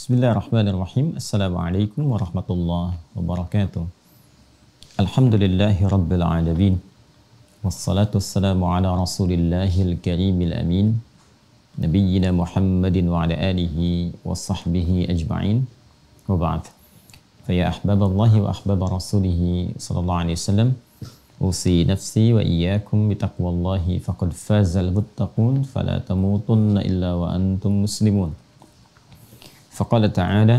بسم الله الرحمن الرحيم السلام عليكم ورحمة الله وبركاته الحمد لله رب العالمين والصلاة والسلام على رسول الله الكريم الأمين نبينا محمد وعلى آله وصحبه أجمعين وبعد فيا أحباب الله وأحباب رسوله صلى الله عليه وسلم أوصي نفسي وإياكم بتقوى الله فقد فاز المتقون فلا تموتن إلا وأنتم مسلمون فقال تعالى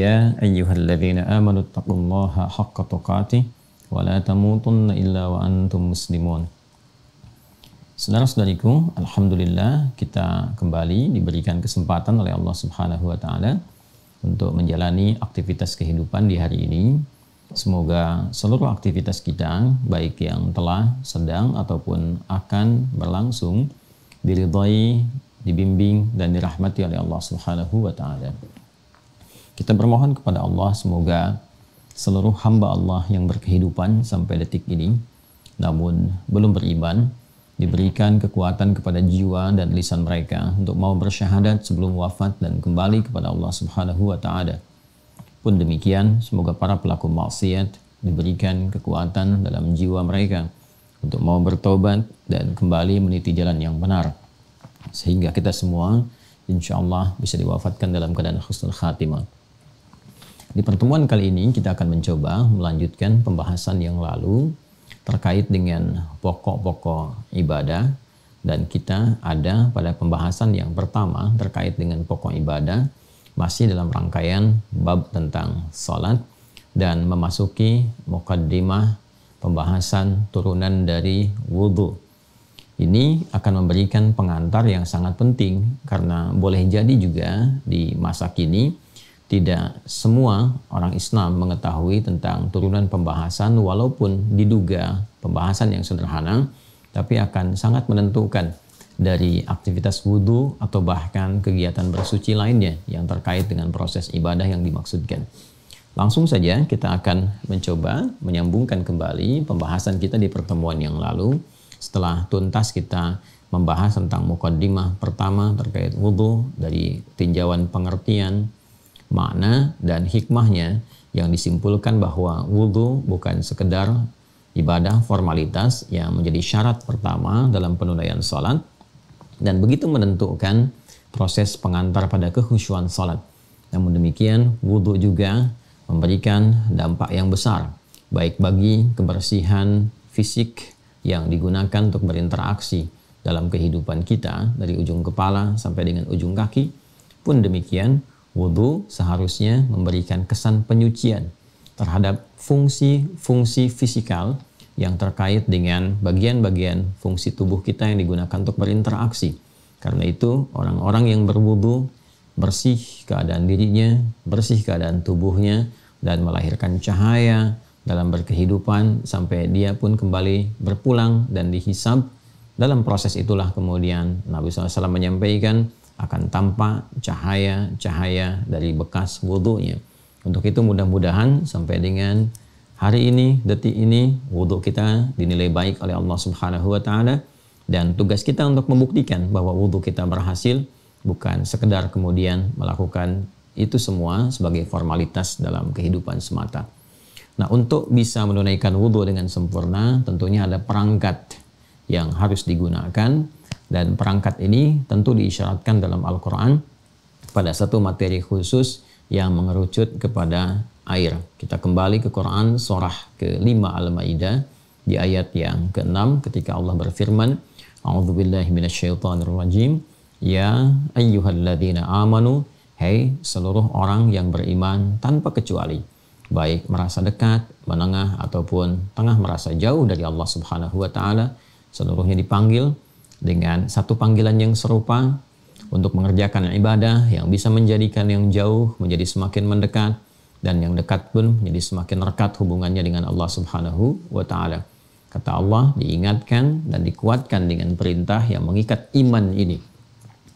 يا أيها الذين آمنوا اتقوا الله حق تقاته ولا تموتن إلا وأنتم مسلمون Saudara-saudariku, alhamdulillah kita kembali diberikan kesempatan oleh Allah Subhanahu wa taala untuk menjalani aktivitas kehidupan di hari ini Semoga seluruh aktivitas kita, baik yang telah, sedang, ataupun akan berlangsung, diridhai, dibimbing, dan dirahmati oleh Allah Subhanahu wa Ta'ala. Kita bermohon kepada Allah, semoga seluruh hamba Allah yang berkehidupan sampai detik ini, namun belum beriman, diberikan kekuatan kepada jiwa dan lisan mereka untuk mau bersyahadat sebelum wafat dan kembali kepada Allah Subhanahu wa Ta'ala pun demikian, semoga para pelaku maksiat diberikan kekuatan dalam jiwa mereka untuk mau bertobat dan kembali meniti jalan yang benar. Sehingga kita semua insya Allah bisa diwafatkan dalam keadaan khusnul khatimah. Di pertemuan kali ini kita akan mencoba melanjutkan pembahasan yang lalu terkait dengan pokok-pokok ibadah dan kita ada pada pembahasan yang pertama terkait dengan pokok ibadah masih dalam rangkaian bab tentang salat dan memasuki mukaddimah pembahasan turunan dari wudhu. Ini akan memberikan pengantar yang sangat penting karena boleh jadi juga di masa kini tidak semua orang Islam mengetahui tentang turunan pembahasan walaupun diduga pembahasan yang sederhana tapi akan sangat menentukan dari aktivitas wudhu atau bahkan kegiatan bersuci lainnya yang terkait dengan proses ibadah yang dimaksudkan. Langsung saja kita akan mencoba menyambungkan kembali pembahasan kita di pertemuan yang lalu setelah tuntas kita membahas tentang mukaddimah pertama terkait wudhu dari tinjauan pengertian, makna dan hikmahnya yang disimpulkan bahwa wudhu bukan sekedar ibadah formalitas yang menjadi syarat pertama dalam penunaian sholat, dan begitu menentukan proses pengantar pada kehusuan salat. Namun demikian, wudhu juga memberikan dampak yang besar, baik bagi kebersihan fisik yang digunakan untuk berinteraksi dalam kehidupan kita dari ujung kepala sampai dengan ujung kaki. Pun demikian, wudhu seharusnya memberikan kesan penyucian terhadap fungsi-fungsi fisikal yang terkait dengan bagian-bagian fungsi tubuh kita yang digunakan untuk berinteraksi. Karena itu, orang-orang yang berwudu bersih keadaan dirinya, bersih keadaan tubuhnya, dan melahirkan cahaya dalam berkehidupan sampai dia pun kembali berpulang dan dihisab. Dalam proses itulah kemudian Nabi SAW menyampaikan akan tampak cahaya-cahaya dari bekas wudhunya. Untuk itu mudah-mudahan sampai dengan hari ini, detik ini wudhu kita dinilai baik oleh Allah Subhanahu wa taala dan tugas kita untuk membuktikan bahwa wudhu kita berhasil bukan sekedar kemudian melakukan itu semua sebagai formalitas dalam kehidupan semata. Nah, untuk bisa menunaikan wudhu dengan sempurna, tentunya ada perangkat yang harus digunakan dan perangkat ini tentu diisyaratkan dalam Al-Quran pada satu materi khusus yang mengerucut kepada air. Kita kembali ke Quran surah ke-5 Al-Maidah di ayat yang ke-6 ketika Allah berfirman, A'udzubillahi rajim. Ya ayyuhalladzina amanu, hei seluruh orang yang beriman tanpa kecuali, baik merasa dekat, menengah ataupun tengah merasa jauh dari Allah Subhanahu wa taala, seluruhnya dipanggil dengan satu panggilan yang serupa untuk mengerjakan ibadah yang bisa menjadikan yang jauh menjadi semakin mendekat dan yang dekat pun menjadi semakin rekat hubungannya dengan Allah Subhanahu wa taala. Kata Allah diingatkan dan dikuatkan dengan perintah yang mengikat iman ini.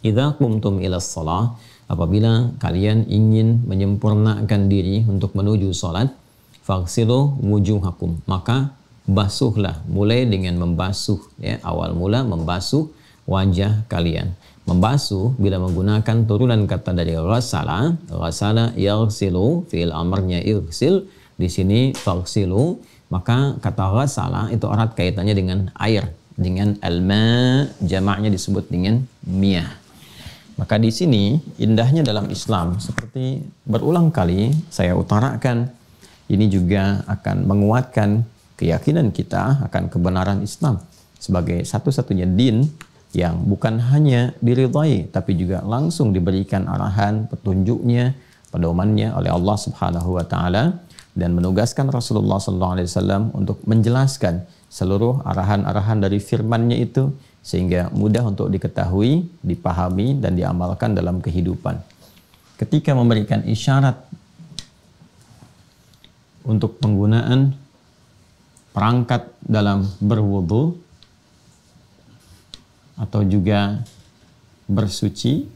Idza qumtum ila shalah, apabila kalian ingin menyempurnakan diri untuk menuju salat, faghsilu wujuhakum, maka basuhlah mulai dengan membasuh ya awal mula membasuh wajah kalian membasuh bila menggunakan turunan kata dari rasala rasala yaghsilu fil amarnya yaghsil di sini faghsilu maka kata rasala itu erat kaitannya dengan air dengan alma jamaknya disebut dengan miyah maka di sini indahnya dalam Islam seperti berulang kali saya utarakan ini juga akan menguatkan keyakinan kita akan kebenaran Islam sebagai satu-satunya din yang bukan hanya diridhai tapi juga langsung diberikan arahan petunjuknya pedomannya oleh Allah Subhanahu wa taala dan menugaskan Rasulullah sallallahu alaihi wasallam untuk menjelaskan seluruh arahan-arahan dari firman-Nya itu sehingga mudah untuk diketahui, dipahami dan diamalkan dalam kehidupan. Ketika memberikan isyarat untuk penggunaan perangkat dalam berwudu atau juga bersuci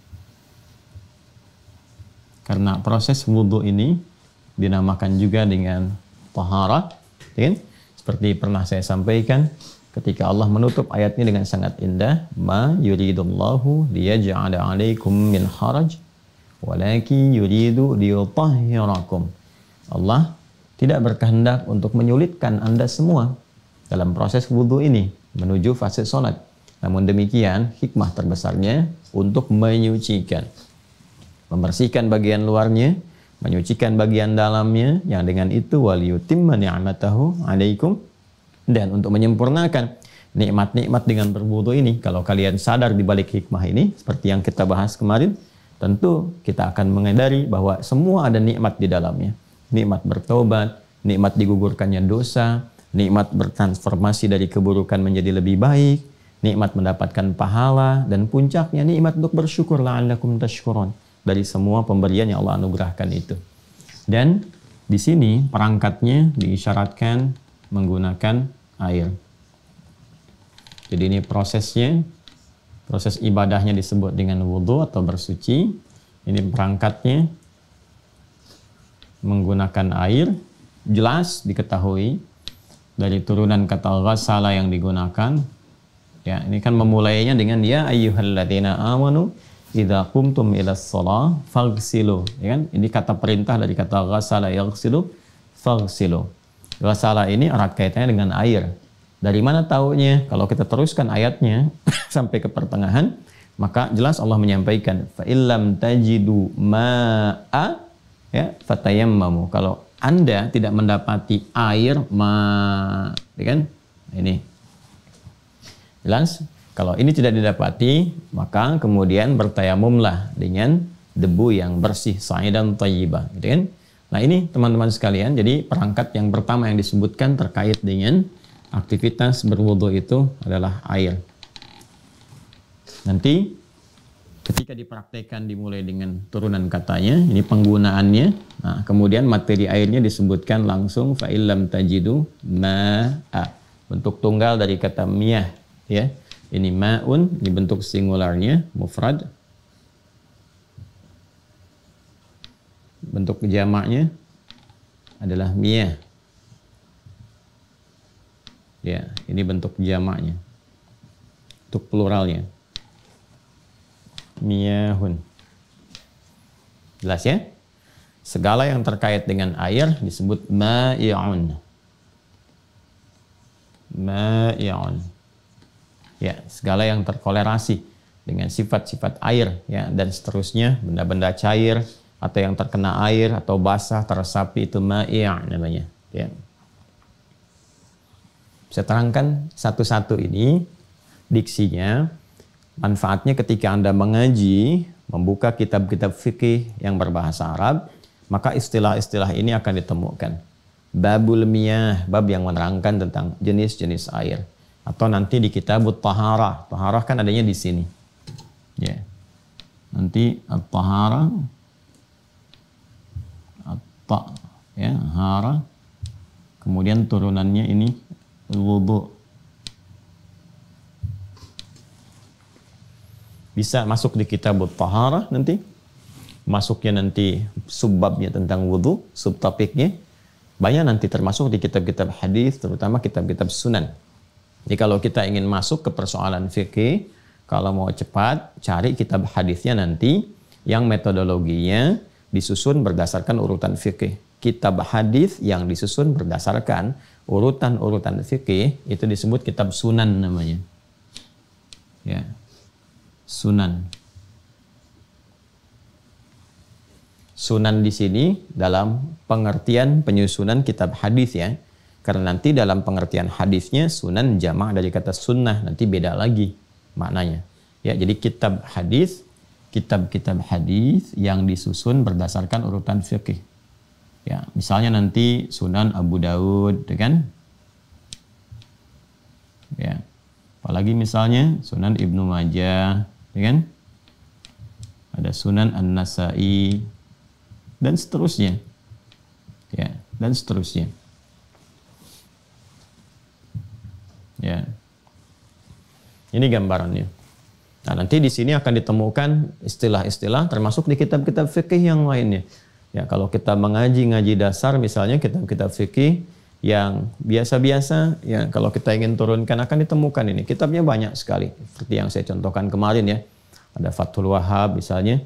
karena proses wudhu ini dinamakan juga dengan tahara ya kan? seperti pernah saya sampaikan ketika Allah menutup ayat ini dengan sangat indah ma yuridullahu liyaj'ala 'alaikum min haraj walakin yuridu liyutahhirakum Allah tidak berkehendak untuk menyulitkan Anda semua dalam proses wudhu ini menuju fase solat namun demikian, hikmah terbesarnya untuk menyucikan. Membersihkan bagian luarnya, menyucikan bagian dalamnya, yang dengan itu waliyutimma ni'matahu alaikum. Dan untuk menyempurnakan nikmat-nikmat dengan berbudu ini, kalau kalian sadar di balik hikmah ini, seperti yang kita bahas kemarin, tentu kita akan mengedari bahwa semua ada nikmat di dalamnya. Nikmat bertobat, nikmat digugurkannya dosa, nikmat bertransformasi dari keburukan menjadi lebih baik, nikmat mendapatkan pahala dan puncaknya nikmat untuk bersyukur la'allakum tashkurun dari semua pemberian yang Allah anugerahkan itu. Dan di sini perangkatnya diisyaratkan menggunakan air. Jadi ini prosesnya proses ibadahnya disebut dengan wudhu atau bersuci. Ini perangkatnya menggunakan air jelas diketahui dari turunan kata ghasala yang digunakan Ya, ini kan memulainya dengan ya ayyuhalladzina amanu idza qumtum ila shalah faghsilu, ya kan? Ini kata perintah dari kata ghasala yaghsilu faghsilu. Ghasala ini erat kaitannya dengan air. Dari mana taunya? Kalau kita teruskan ayatnya sampai ke pertengahan, maka jelas Allah menyampaikan fa illam tajidu ma'a ya fatayammamu. Kalau Anda tidak mendapati air ma ya kan? Ini Lans, kalau ini tidak didapati, maka kemudian bertayamumlah dengan debu yang bersih, sa'idan tayyibah. Gitu kan? Nah ini teman-teman sekalian, jadi perangkat yang pertama yang disebutkan terkait dengan aktivitas berwudhu itu adalah air. Nanti ketika dipraktekkan dimulai dengan turunan katanya, ini penggunaannya. Nah, kemudian materi airnya disebutkan langsung fa'ilam tajidu ma'a. Bentuk tunggal dari kata miyah ya. Ini ma'un, ini bentuk singularnya, mufrad. Bentuk jamaknya adalah miyah. Ya, ini bentuk jamaknya. Untuk pluralnya. Miyahun. Jelas ya? Segala yang terkait dengan air disebut ma'i'un. Ma'i'un ya segala yang terkolerasi dengan sifat-sifat air ya dan seterusnya benda-benda cair atau yang terkena air atau basah teresapi itu ma'i' namanya ya. Saya terangkan satu-satu ini diksinya manfaatnya ketika Anda mengaji membuka kitab-kitab fikih yang berbahasa Arab maka istilah-istilah ini akan ditemukan babul miyah bab yang menerangkan tentang jenis-jenis air atau nanti di kita buat taharah. Taharah kan adanya di sini. Ya. Yeah. Nanti at-taharah at-ta ya, hara kemudian turunannya ini wudu. Bisa masuk di kita buat taharah nanti. Masuknya nanti subbabnya tentang wudhu subtopiknya. Banyak nanti termasuk di kitab-kitab hadis, terutama kitab-kitab sunan jadi kalau kita ingin masuk ke persoalan fikih, kalau mau cepat cari kitab hadisnya nanti yang metodologinya disusun berdasarkan urutan fikih. Kitab hadis yang disusun berdasarkan urutan-urutan fikih itu disebut kitab sunan namanya. Ya. Sunan. Sunan di sini dalam pengertian penyusunan kitab hadis ya karena nanti dalam pengertian hadisnya sunan jamak dari kata sunnah nanti beda lagi maknanya. Ya, jadi kitab hadis, kitab-kitab hadis yang disusun berdasarkan urutan fikih. Ya, misalnya nanti Sunan Abu Daud, ya kan? Ya. Apalagi misalnya Sunan Ibnu Majah, ya kan? Ada Sunan An-Nasa'i dan seterusnya. Ya, dan seterusnya. Ya. Ini gambarannya. Nah, nanti di sini akan ditemukan istilah-istilah termasuk di kitab-kitab fikih yang lainnya. Ya, kalau kita mengaji ngaji dasar misalnya kitab-kitab fikih yang biasa-biasa ya kalau kita ingin turunkan akan ditemukan ini. Kitabnya banyak sekali seperti yang saya contohkan kemarin ya. Ada Fathul Wahab misalnya.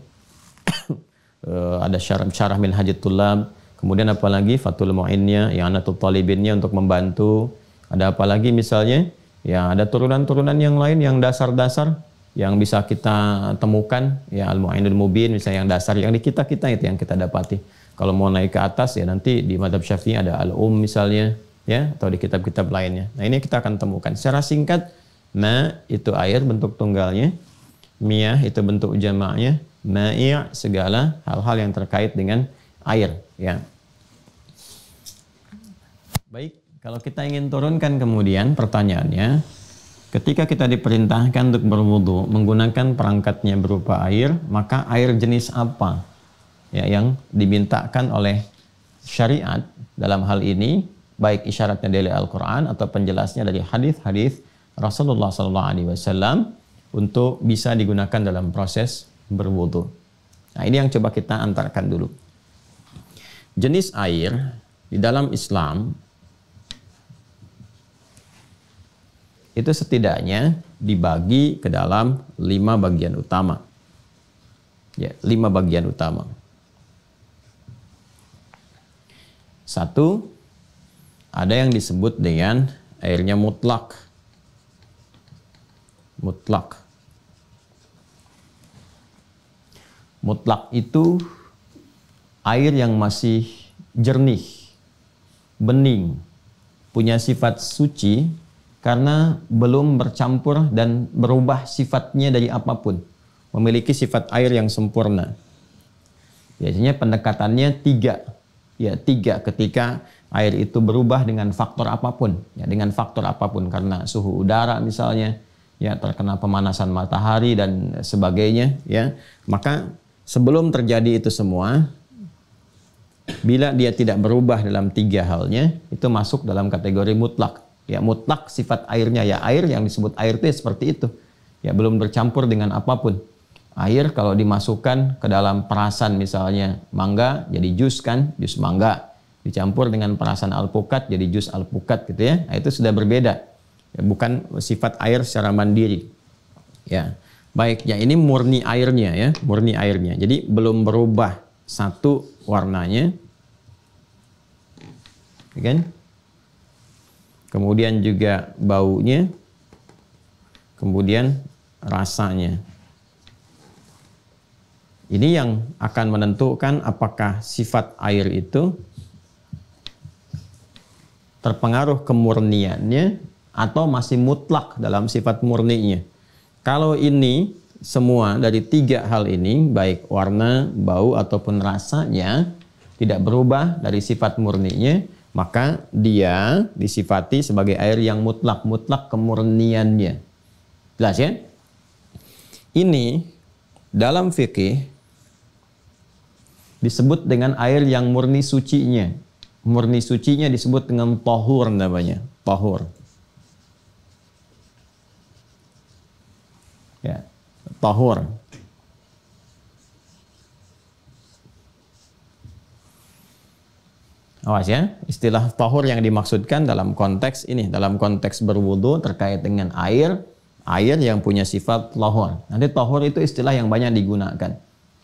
Eh, ada syarah syarah minhajul hajatulab kemudian apalagi fatul muinnya yang anatul talibinnya untuk membantu ada apa lagi misalnya? Ya, ada turunan-turunan yang lain yang dasar-dasar yang bisa kita temukan ya al-mu'inul mubin misalnya yang dasar yang di kita-kita itu yang kita dapati. Kalau mau naik ke atas ya nanti di madhab Syafi'i ada al-um misalnya ya atau di kitab-kitab lainnya. Nah, ini kita akan temukan. Secara singkat ma itu air bentuk tunggalnya, miyah itu bentuk jamaknya, ma'i segala hal-hal yang terkait dengan air ya. Baik, kalau kita ingin turunkan kemudian pertanyaannya, ketika kita diperintahkan untuk berwudu menggunakan perangkatnya berupa air, maka air jenis apa ya yang dimintakan oleh syariat dalam hal ini baik isyaratnya dari Al-Qur'an atau penjelasnya dari hadis-hadis Rasulullah saw untuk bisa digunakan dalam proses berwudu. Nah, ini yang coba kita antarkan dulu. Jenis air di dalam Islam itu setidaknya dibagi ke dalam lima bagian utama. Ya, lima bagian utama. Satu, ada yang disebut dengan airnya mutlak. Mutlak. Mutlak itu air yang masih jernih, bening, punya sifat suci, karena belum bercampur dan berubah sifatnya dari apapun. Memiliki sifat air yang sempurna. Biasanya pendekatannya tiga. Ya tiga ketika air itu berubah dengan faktor apapun. Ya dengan faktor apapun karena suhu udara misalnya. Ya terkena pemanasan matahari dan sebagainya. Ya maka sebelum terjadi itu semua bila dia tidak berubah dalam tiga halnya itu masuk dalam kategori mutlak Ya mutlak sifat airnya ya air yang disebut air itu ya seperti itu. Ya belum bercampur dengan apapun. Air kalau dimasukkan ke dalam perasan misalnya mangga jadi jus kan, jus mangga. Dicampur dengan perasan alpukat jadi jus alpukat gitu ya. Nah, itu sudah berbeda. Ya, bukan sifat air secara mandiri. Ya. Baik, ya ini murni airnya ya, murni airnya. Jadi belum berubah satu warnanya. Ya kan? Okay kemudian juga baunya, kemudian rasanya. Ini yang akan menentukan apakah sifat air itu terpengaruh kemurniannya atau masih mutlak dalam sifat murninya. Kalau ini semua dari tiga hal ini, baik warna, bau, ataupun rasanya, tidak berubah dari sifat murninya, maka dia disifati sebagai air yang mutlak, mutlak kemurniannya. Jelas ya? Ini dalam fikih disebut dengan air yang murni sucinya. Murni sucinya disebut dengan tahur namanya, tahur. Ya, tahur. Awas ya, istilah tahur yang dimaksudkan dalam konteks ini, dalam konteks berwudu terkait dengan air, air yang punya sifat tahur. Nanti tahur itu istilah yang banyak digunakan.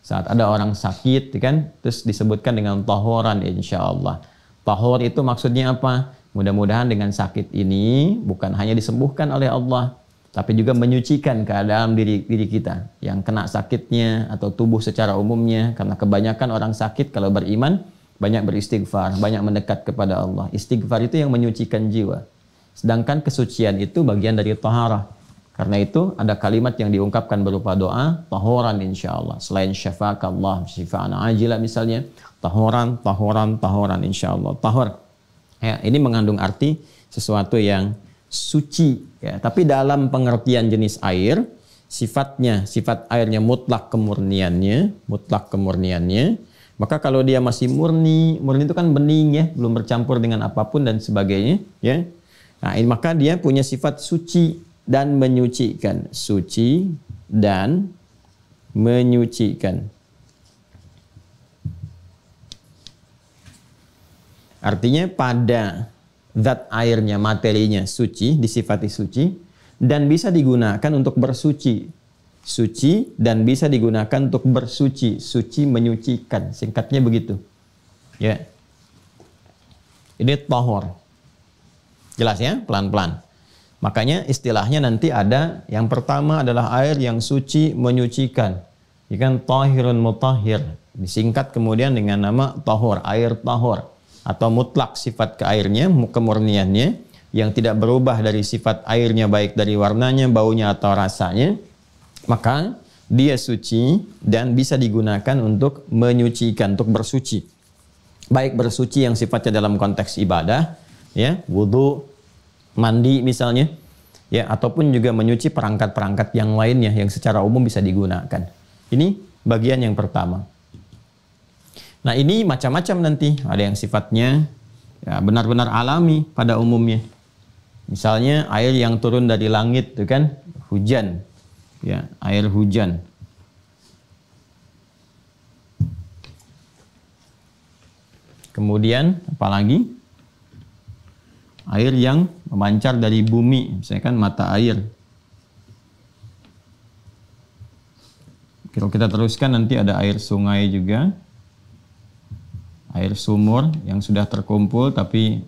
Saat ada orang sakit, kan, terus disebutkan dengan tahuran insya Allah. Tahur itu maksudnya apa? Mudah-mudahan dengan sakit ini bukan hanya disembuhkan oleh Allah, tapi juga menyucikan keadaan diri, diri kita yang kena sakitnya atau tubuh secara umumnya. Karena kebanyakan orang sakit kalau beriman, banyak beristighfar, banyak mendekat kepada Allah. Istighfar itu yang menyucikan jiwa. Sedangkan kesucian itu bagian dari taharah. Karena itu ada kalimat yang diungkapkan berupa doa, tahoran insya Allah. Selain syafaq Allah, syifa'an ajila misalnya, tahoran, tahoran, tahoran insya Allah. Tahor. Ya, ini mengandung arti sesuatu yang suci. Ya, tapi dalam pengertian jenis air, sifatnya, sifat airnya mutlak kemurniannya, mutlak kemurniannya, maka kalau dia masih murni, murni itu kan bening ya, belum bercampur dengan apapun dan sebagainya, ya. Nah, maka dia punya sifat suci dan menyucikan, suci dan menyucikan. Artinya pada zat airnya, materinya suci, disifati suci dan bisa digunakan untuk bersuci suci dan bisa digunakan untuk bersuci, suci menyucikan, singkatnya begitu. Ya. Ini tahor. Jelas ya, pelan-pelan. Makanya istilahnya nanti ada yang pertama adalah air yang suci menyucikan. Ikan tahirun mutahhir disingkat kemudian dengan nama tahor, air tahor atau mutlak sifat ke airnya, kemurniannya yang tidak berubah dari sifat airnya baik dari warnanya, baunya atau rasanya maka dia suci dan bisa digunakan untuk menyucikan, untuk bersuci. Baik bersuci yang sifatnya dalam konteks ibadah, ya, wudhu, mandi misalnya, ya, ataupun juga menyuci perangkat-perangkat yang lainnya yang secara umum bisa digunakan. Ini bagian yang pertama. Nah ini macam-macam nanti, ada yang sifatnya benar ya, benar-benar alami pada umumnya. Misalnya air yang turun dari langit, itu kan hujan, ya air hujan kemudian apalagi air yang memancar dari bumi misalkan mata air kalau kita teruskan nanti ada air sungai juga air sumur yang sudah terkumpul tapi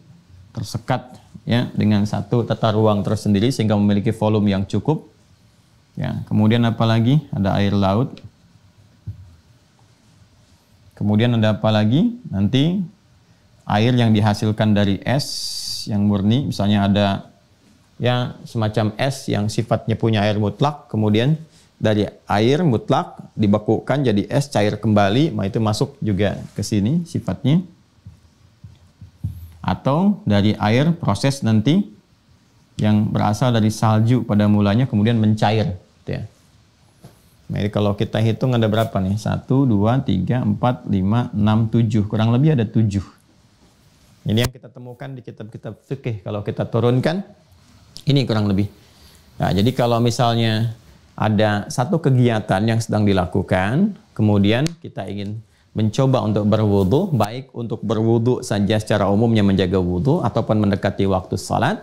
tersekat ya dengan satu tata ruang tersendiri sehingga memiliki volume yang cukup Ya, kemudian apa lagi? Ada air laut. Kemudian ada apa lagi? Nanti air yang dihasilkan dari es yang murni, misalnya ada ya semacam es yang sifatnya punya air mutlak, kemudian dari air mutlak dibekukan jadi es cair kembali, maka nah, itu masuk juga ke sini sifatnya. Atau dari air proses nanti yang berasal dari salju pada mulanya kemudian mencair Gitu ya. Jadi kalau kita hitung ada berapa nih? 1, 2, 3, 4, 5, 6, 7. Kurang lebih ada 7. Ini yang kita temukan di kitab-kitab fikih. Kalau kita turunkan, ini kurang lebih. Nah, jadi kalau misalnya ada satu kegiatan yang sedang dilakukan, kemudian kita ingin mencoba untuk berwudu, baik untuk berwudu saja secara umumnya menjaga wudu ataupun mendekati waktu salat,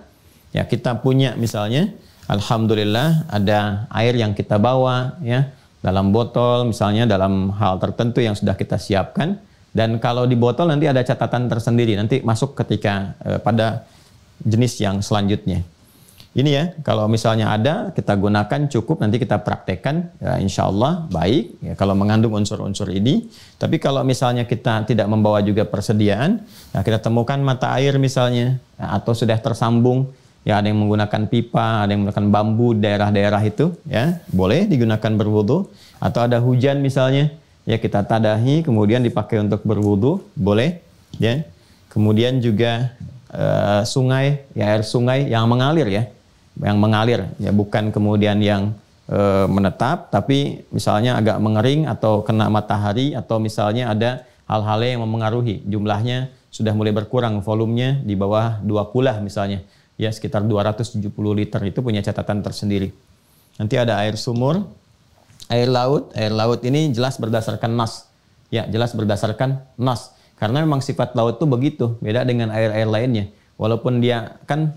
ya kita punya misalnya Alhamdulillah ada air yang kita bawa ya dalam botol misalnya dalam hal tertentu yang sudah kita siapkan dan kalau di botol nanti ada catatan tersendiri nanti masuk ketika eh, pada jenis yang selanjutnya. Ini ya kalau misalnya ada kita gunakan cukup nanti kita praktekkan ya, insya Allah baik ya, kalau mengandung unsur-unsur ini. Tapi kalau misalnya kita tidak membawa juga persediaan, ya, kita temukan mata air misalnya ya, atau sudah tersambung Ya, ada yang menggunakan pipa, ada yang menggunakan bambu daerah-daerah itu, ya. Boleh digunakan berwudu atau ada hujan misalnya, ya kita tadahi kemudian dipakai untuk berwudu, boleh, ya. Kemudian juga e, sungai, ya air sungai yang mengalir ya. Yang mengalir, ya bukan kemudian yang e, menetap tapi misalnya agak mengering atau kena matahari atau misalnya ada hal-hal yang memengaruhi jumlahnya sudah mulai berkurang volumenya di bawah dua kulah misalnya ya sekitar 270 liter itu punya catatan tersendiri. Nanti ada air sumur, air laut, air laut ini jelas berdasarkan nas. Ya, jelas berdasarkan nas. Karena memang sifat laut tuh begitu, beda dengan air-air lainnya. Walaupun dia kan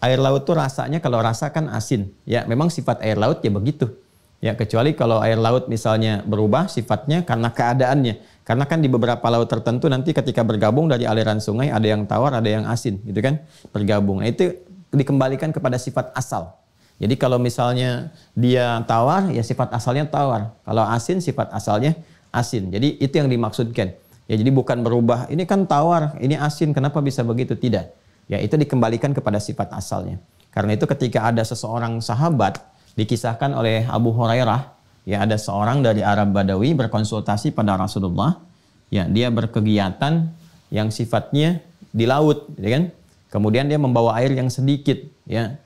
air laut tuh rasanya kalau rasa kan asin. Ya, memang sifat air laut ya begitu. Ya, kecuali kalau air laut misalnya berubah sifatnya karena keadaannya. Karena kan di beberapa laut tertentu nanti ketika bergabung dari aliran sungai ada yang tawar, ada yang asin, gitu kan? Bergabung. Nah, itu dikembalikan kepada sifat asal. Jadi kalau misalnya dia tawar, ya sifat asalnya tawar. Kalau asin, sifat asalnya asin. Jadi itu yang dimaksudkan. Ya jadi bukan berubah. Ini kan tawar, ini asin. Kenapa bisa begitu? Tidak. Ya itu dikembalikan kepada sifat asalnya. Karena itu ketika ada seseorang sahabat dikisahkan oleh Abu Hurairah Ya ada seorang dari Arab Badawi berkonsultasi pada Rasulullah. Ya dia berkegiatan yang sifatnya di laut, ya kan? Kemudian dia membawa air yang sedikit, ya.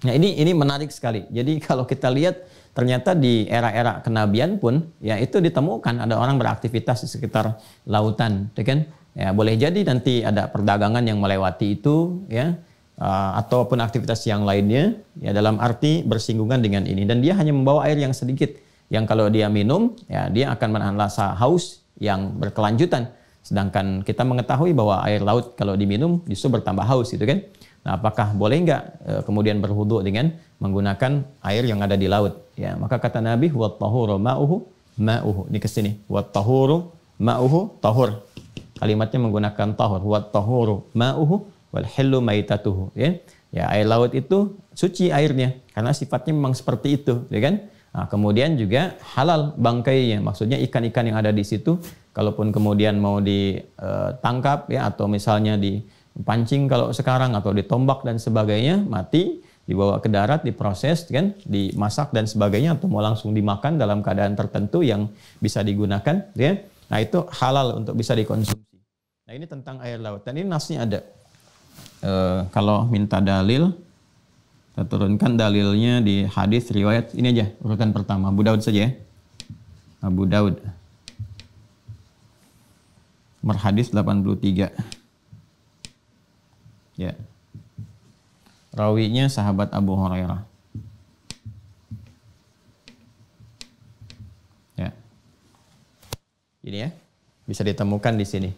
Nah ini ini menarik sekali. Jadi kalau kita lihat ternyata di era-era kenabian pun ya itu ditemukan ada orang beraktivitas di sekitar lautan, ya kan? Ya boleh jadi nanti ada perdagangan yang melewati itu, ya eh, ataupun aktivitas yang lainnya ya dalam arti bersinggungan dengan ini dan dia hanya membawa air yang sedikit yang kalau dia minum ya dia akan menahan rasa haus yang berkelanjutan. Sedangkan kita mengetahui bahwa air laut kalau diminum justru bertambah haus gitu kan. Nah, apakah boleh nggak e, kemudian berhudu dengan menggunakan air yang ada di laut? Ya, maka kata Nabi, "Wa tahuru ma'uhu ma'uhu." Ini kesini sini. "Wa tahuru ma'uhu tahur." Kalimatnya menggunakan tahur. "Wa tahuru ma'uhu wal hillu maitatuhu." Ya. ya, air laut itu suci airnya karena sifatnya memang seperti itu, ya kan? Nah, kemudian juga halal bangkainya, maksudnya ikan-ikan yang ada di situ, kalaupun kemudian mau ditangkap eh, ya atau misalnya dipancing kalau sekarang atau ditombak dan sebagainya mati dibawa ke darat, diproses kan, dimasak dan sebagainya atau mau langsung dimakan dalam keadaan tertentu yang bisa digunakan, ya. Nah itu halal untuk bisa dikonsumsi. Nah ini tentang air laut dan ini nasnya ada. E, kalau minta dalil kita turunkan dalilnya di hadis riwayat ini aja urutan pertama Abu Daud saja ya. Abu Daud. Merhadis 83. Ya. Rawinya sahabat Abu Hurairah. Ya. Ini ya. Bisa ditemukan di sini.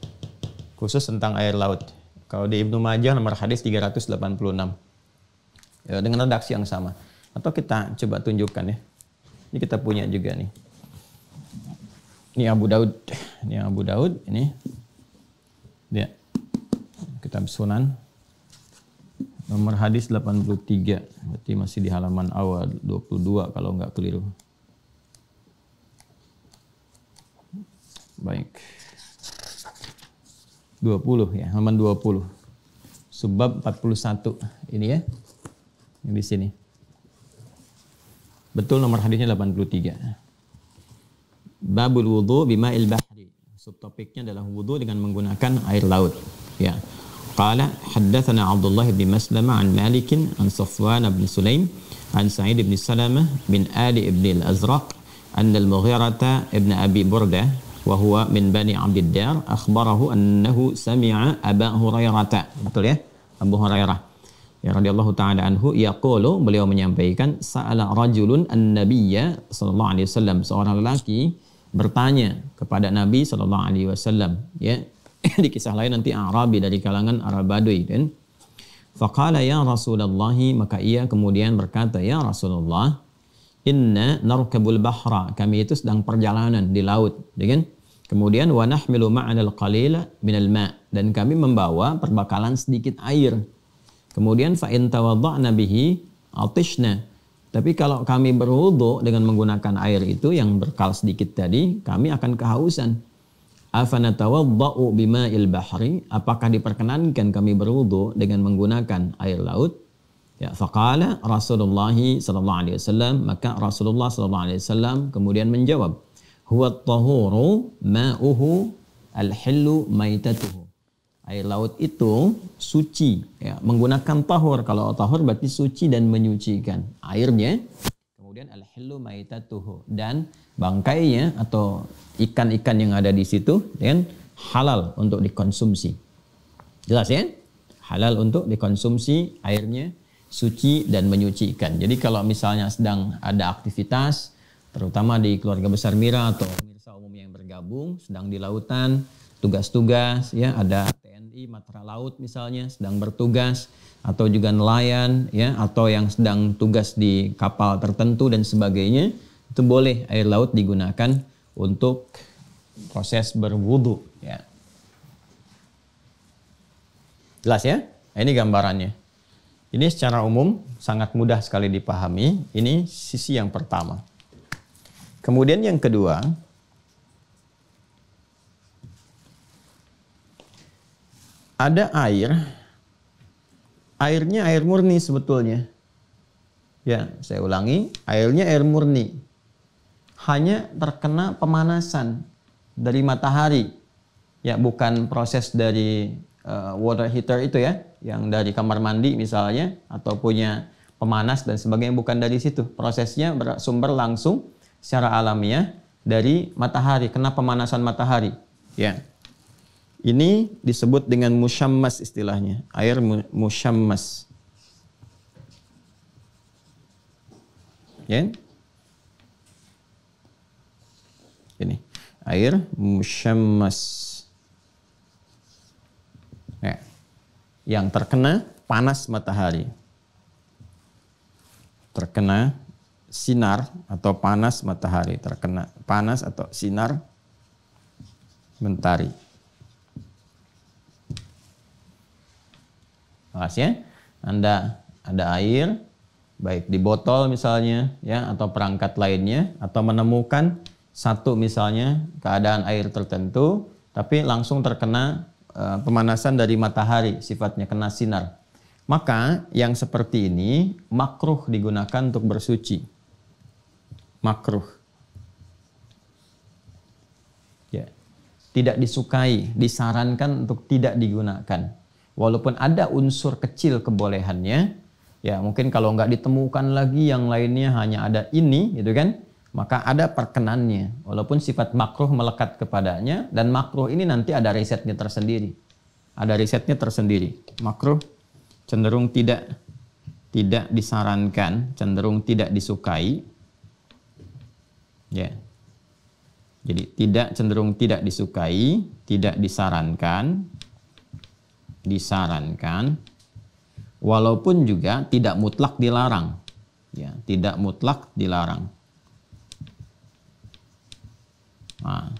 Khusus tentang air laut. Kalau di Ibnu Majah nomor hadis 386 ya, dengan redaksi yang sama. Atau kita coba tunjukkan ya. Ini kita punya juga nih. Ini Abu Daud, ini Abu Daud, ini dia Kita Sunan nomor hadis 83 berarti masih di halaman awal 22 kalau nggak keliru baik 20 ya halaman 20 sebab 41 ini ya yang di sini. Betul nomor hadisnya 83. Babul wudu bima il bahri. Subtopiknya adalah wudu dengan menggunakan air laut. Ya. Qala haddathana Abdullah bin Maslamah an Malik an Safwan bin Sulaim an Sa'id bin Salamah bin Ali bin Al-Azraq an al المغيرة ابن Abi Burda wa huwa min Bani Abdiddar akhbarahu annahu sami'a Aba هريرة betul ya Abu Hurairah ya radhiyallahu taala anhu yaqulu beliau menyampaikan sa'ala rajulun an sallallahu alaihi wasallam seorang lelaki bertanya kepada Nabi sallallahu alaihi wasallam ya di kisah lain nanti Arabi dari kalangan Arab Badui dan faqala ya Rasulullah maka ia kemudian berkata ya Rasulullah inna narkabul bahra kami itu sedang perjalanan di laut dengan ya kemudian wa nahmilu ma'anal qalila minal ma' dan kami membawa perbekalan sedikit air Kemudian fa'in tawadda'na bihi atishna. Tapi kalau kami berwudu dengan menggunakan air itu yang berkal sedikit tadi, kami akan kehausan. Afanatawadda'u bima'il bahri? Apakah diperkenankan kami berwudu dengan menggunakan air laut? Ya, faqala Rasulullah sallallahu alaihi wasallam, maka Rasulullah sallallahu alaihi wasallam kemudian menjawab, "Huwa at-tahuru ma'uhu al-hillu maitatuhu." air laut itu suci ya menggunakan tahur kalau tahur berarti suci dan menyucikan airnya kemudian al hillu maitatuhu dan bangkainya atau ikan-ikan yang ada di situ dan halal untuk dikonsumsi jelas ya halal untuk dikonsumsi airnya suci dan menyucikan jadi kalau misalnya sedang ada aktivitas terutama di keluarga besar Mira atau pemirsa umum yang bergabung sedang di lautan tugas-tugas ya ada TNI Matra Laut misalnya sedang bertugas atau juga nelayan ya atau yang sedang tugas di kapal tertentu dan sebagainya itu boleh air laut digunakan untuk proses berwudu ya. Jelas ya? ini gambarannya. Ini secara umum sangat mudah sekali dipahami. Ini sisi yang pertama. Kemudian yang kedua, ada air, airnya air murni sebetulnya. Ya, saya ulangi, airnya air murni. Hanya terkena pemanasan dari matahari. Ya, bukan proses dari uh, water heater itu ya, yang dari kamar mandi misalnya atau punya pemanas dan sebagainya bukan dari situ. Prosesnya bersumber langsung secara alamiah dari matahari, kena pemanasan matahari. Ya. Ini disebut dengan musyammas istilahnya, air musyammas. Ya. Ini air musyammas. Ya. Yang terkena panas matahari. Terkena sinar atau panas matahari, terkena panas atau sinar mentari. bahas ya. Anda ada air baik di botol misalnya ya atau perangkat lainnya atau menemukan satu misalnya keadaan air tertentu tapi langsung terkena uh, pemanasan dari matahari sifatnya kena sinar. Maka yang seperti ini makruh digunakan untuk bersuci. Makruh. Ya. Tidak disukai, disarankan untuk tidak digunakan walaupun ada unsur kecil kebolehannya, ya mungkin kalau nggak ditemukan lagi yang lainnya hanya ada ini, gitu kan? Maka ada perkenannya, walaupun sifat makruh melekat kepadanya dan makruh ini nanti ada risetnya tersendiri, ada risetnya tersendiri. Makruh cenderung tidak tidak disarankan, cenderung tidak disukai. Ya. Jadi tidak cenderung tidak disukai, tidak disarankan, disarankan walaupun juga tidak mutlak dilarang ya tidak mutlak dilarang nah,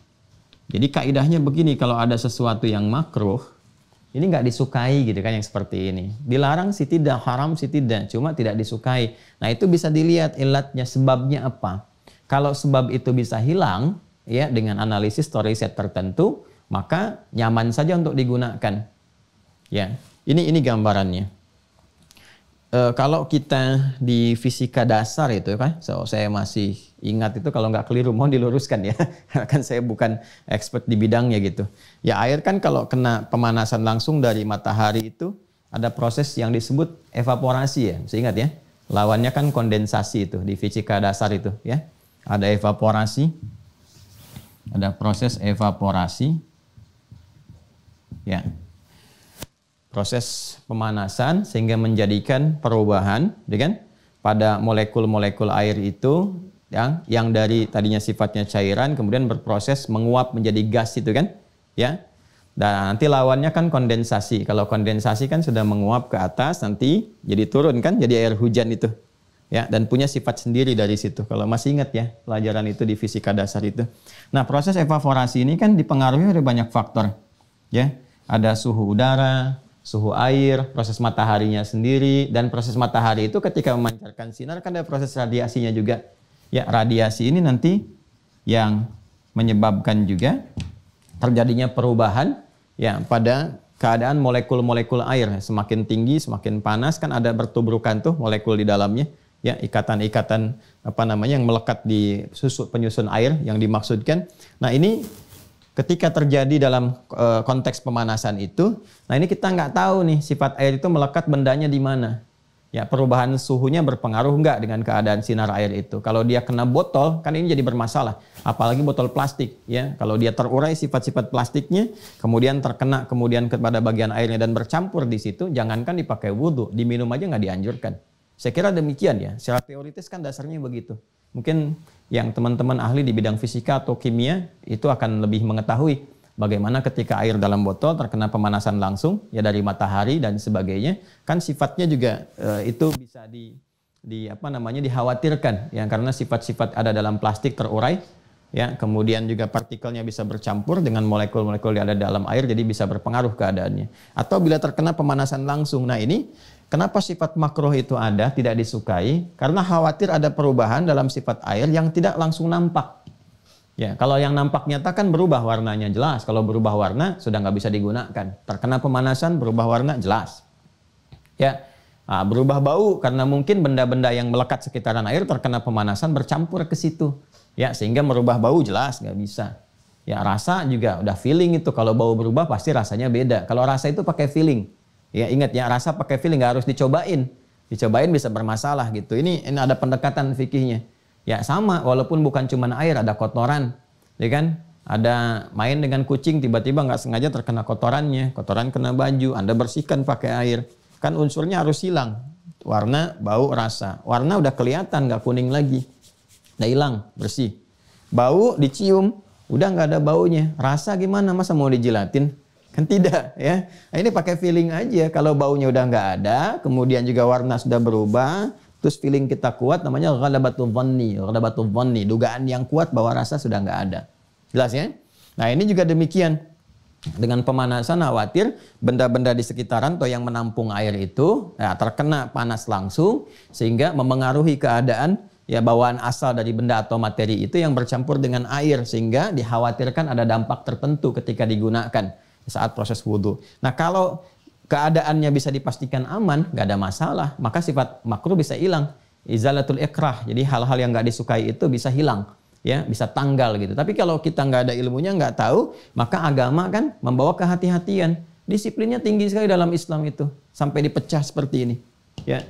jadi kaidahnya begini kalau ada sesuatu yang makruh ini nggak disukai gitu kan yang seperti ini dilarang sih tidak haram sih tidak cuma tidak disukai nah itu bisa dilihat ilatnya sebabnya apa kalau sebab itu bisa hilang ya dengan analisis story set tertentu maka nyaman saja untuk digunakan Ya, ini ini gambarannya. E, kalau kita di fisika dasar itu kan, so, saya masih ingat itu kalau nggak keliru mohon diluruskan ya, kan saya bukan expert di bidangnya gitu. Ya air kan kalau kena pemanasan langsung dari matahari itu ada proses yang disebut evaporasi ya, saya ingat ya. Lawannya kan kondensasi itu di fisika dasar itu ya. Ada evaporasi, ada proses evaporasi. Ya proses pemanasan sehingga menjadikan perubahan, dengan ya Pada molekul-molekul air itu yang yang dari tadinya sifatnya cairan kemudian berproses menguap menjadi gas itu kan, ya. Dan nanti lawannya kan kondensasi. Kalau kondensasi kan sudah menguap ke atas nanti jadi turun kan jadi air hujan itu. Ya, dan punya sifat sendiri dari situ. Kalau masih ingat ya pelajaran itu di fisika dasar itu. Nah, proses evaporasi ini kan dipengaruhi oleh banyak faktor. Ya, ada suhu udara, suhu air, proses mataharinya sendiri, dan proses matahari itu ketika memancarkan sinar kan ada proses radiasinya juga. Ya, radiasi ini nanti yang menyebabkan juga terjadinya perubahan ya pada keadaan molekul-molekul air semakin tinggi semakin panas kan ada bertubrukan tuh molekul di dalamnya ya ikatan-ikatan apa namanya yang melekat di susu penyusun air yang dimaksudkan. Nah, ini ketika terjadi dalam e, konteks pemanasan itu, nah ini kita nggak tahu nih sifat air itu melekat bendanya di mana. Ya perubahan suhunya berpengaruh nggak dengan keadaan sinar air itu. Kalau dia kena botol, kan ini jadi bermasalah. Apalagi botol plastik, ya. Kalau dia terurai sifat-sifat plastiknya, kemudian terkena kemudian kepada bagian airnya dan bercampur di situ, jangankan dipakai wudhu, diminum aja nggak dianjurkan. Saya kira demikian ya. Secara teoritis kan dasarnya begitu. Mungkin yang teman-teman ahli di bidang fisika atau kimia itu akan lebih mengetahui bagaimana ketika air dalam botol terkena pemanasan langsung ya dari matahari dan sebagainya kan sifatnya juga e, itu bisa di di apa namanya dikhawatirkan ya karena sifat-sifat ada dalam plastik terurai ya kemudian juga partikelnya bisa bercampur dengan molekul-molekul yang ada dalam air jadi bisa berpengaruh keadaannya atau bila terkena pemanasan langsung nah ini Kenapa sifat makruh itu ada, tidak disukai? Karena khawatir ada perubahan dalam sifat air yang tidak langsung nampak. Ya, kalau yang nampak nyata kan berubah warnanya jelas. Kalau berubah warna sudah nggak bisa digunakan. Terkena pemanasan berubah warna jelas. Ya, nah, berubah bau karena mungkin benda-benda yang melekat sekitaran air terkena pemanasan bercampur ke situ. Ya, sehingga merubah bau jelas nggak bisa. Ya, rasa juga udah feeling itu. Kalau bau berubah pasti rasanya beda. Kalau rasa itu pakai feeling. Ya ingat ya rasa pakai feeling nggak harus dicobain. Dicobain bisa bermasalah gitu. Ini ini ada pendekatan fikihnya. Ya sama walaupun bukan cuma air ada kotoran, ya kan? Ada main dengan kucing tiba-tiba nggak sengaja terkena kotorannya, kotoran kena baju, Anda bersihkan pakai air. Kan unsurnya harus hilang. Warna, bau, rasa. Warna udah kelihatan nggak kuning lagi. Udah hilang, bersih. Bau dicium, udah nggak ada baunya. Rasa gimana masa mau dijilatin? Kan tidak ya. Nah, ini pakai feeling aja. Kalau baunya udah nggak ada, kemudian juga warna sudah berubah, terus feeling kita kuat namanya ghalabatu dhanni, ghalabatu dhanni, dugaan yang kuat bahwa rasa sudah nggak ada. Jelas ya? Nah, ini juga demikian. Dengan pemanasan khawatir benda-benda di sekitaran atau yang menampung air itu ya, terkena panas langsung sehingga memengaruhi keadaan ya bawaan asal dari benda atau materi itu yang bercampur dengan air sehingga dikhawatirkan ada dampak tertentu ketika digunakan saat proses wudhu. Nah kalau keadaannya bisa dipastikan aman, nggak ada masalah, maka sifat makruh bisa hilang. Izalatul ikrah, jadi hal-hal yang nggak disukai itu bisa hilang ya bisa tanggal gitu. Tapi kalau kita nggak ada ilmunya, nggak tahu, maka agama kan membawa kehati-hatian. Disiplinnya tinggi sekali dalam Islam itu sampai dipecah seperti ini. Ya,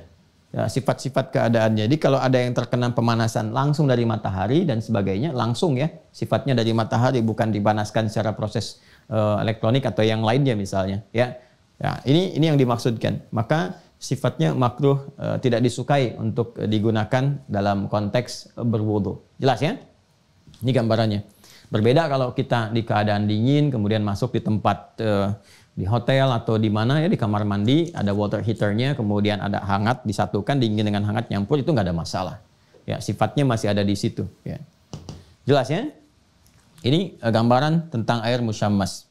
ya sifat-sifat keadaannya. Jadi kalau ada yang terkena pemanasan langsung dari matahari dan sebagainya, langsung ya sifatnya dari matahari bukan dibanaskan secara proses uh, elektronik atau yang lainnya misalnya ya. Ya, ini ini yang dimaksudkan. Maka sifatnya makruh e, tidak disukai untuk digunakan dalam konteks berwudu. Jelas ya? Ini gambarannya. Berbeda kalau kita di keadaan dingin kemudian masuk di tempat e, di hotel atau di mana ya di kamar mandi ada water heaternya kemudian ada hangat disatukan dingin dengan hangat nyampur itu nggak ada masalah. Ya sifatnya masih ada di situ. Ya. Jelas ya? Ini eh, gambaran tentang air musyammas.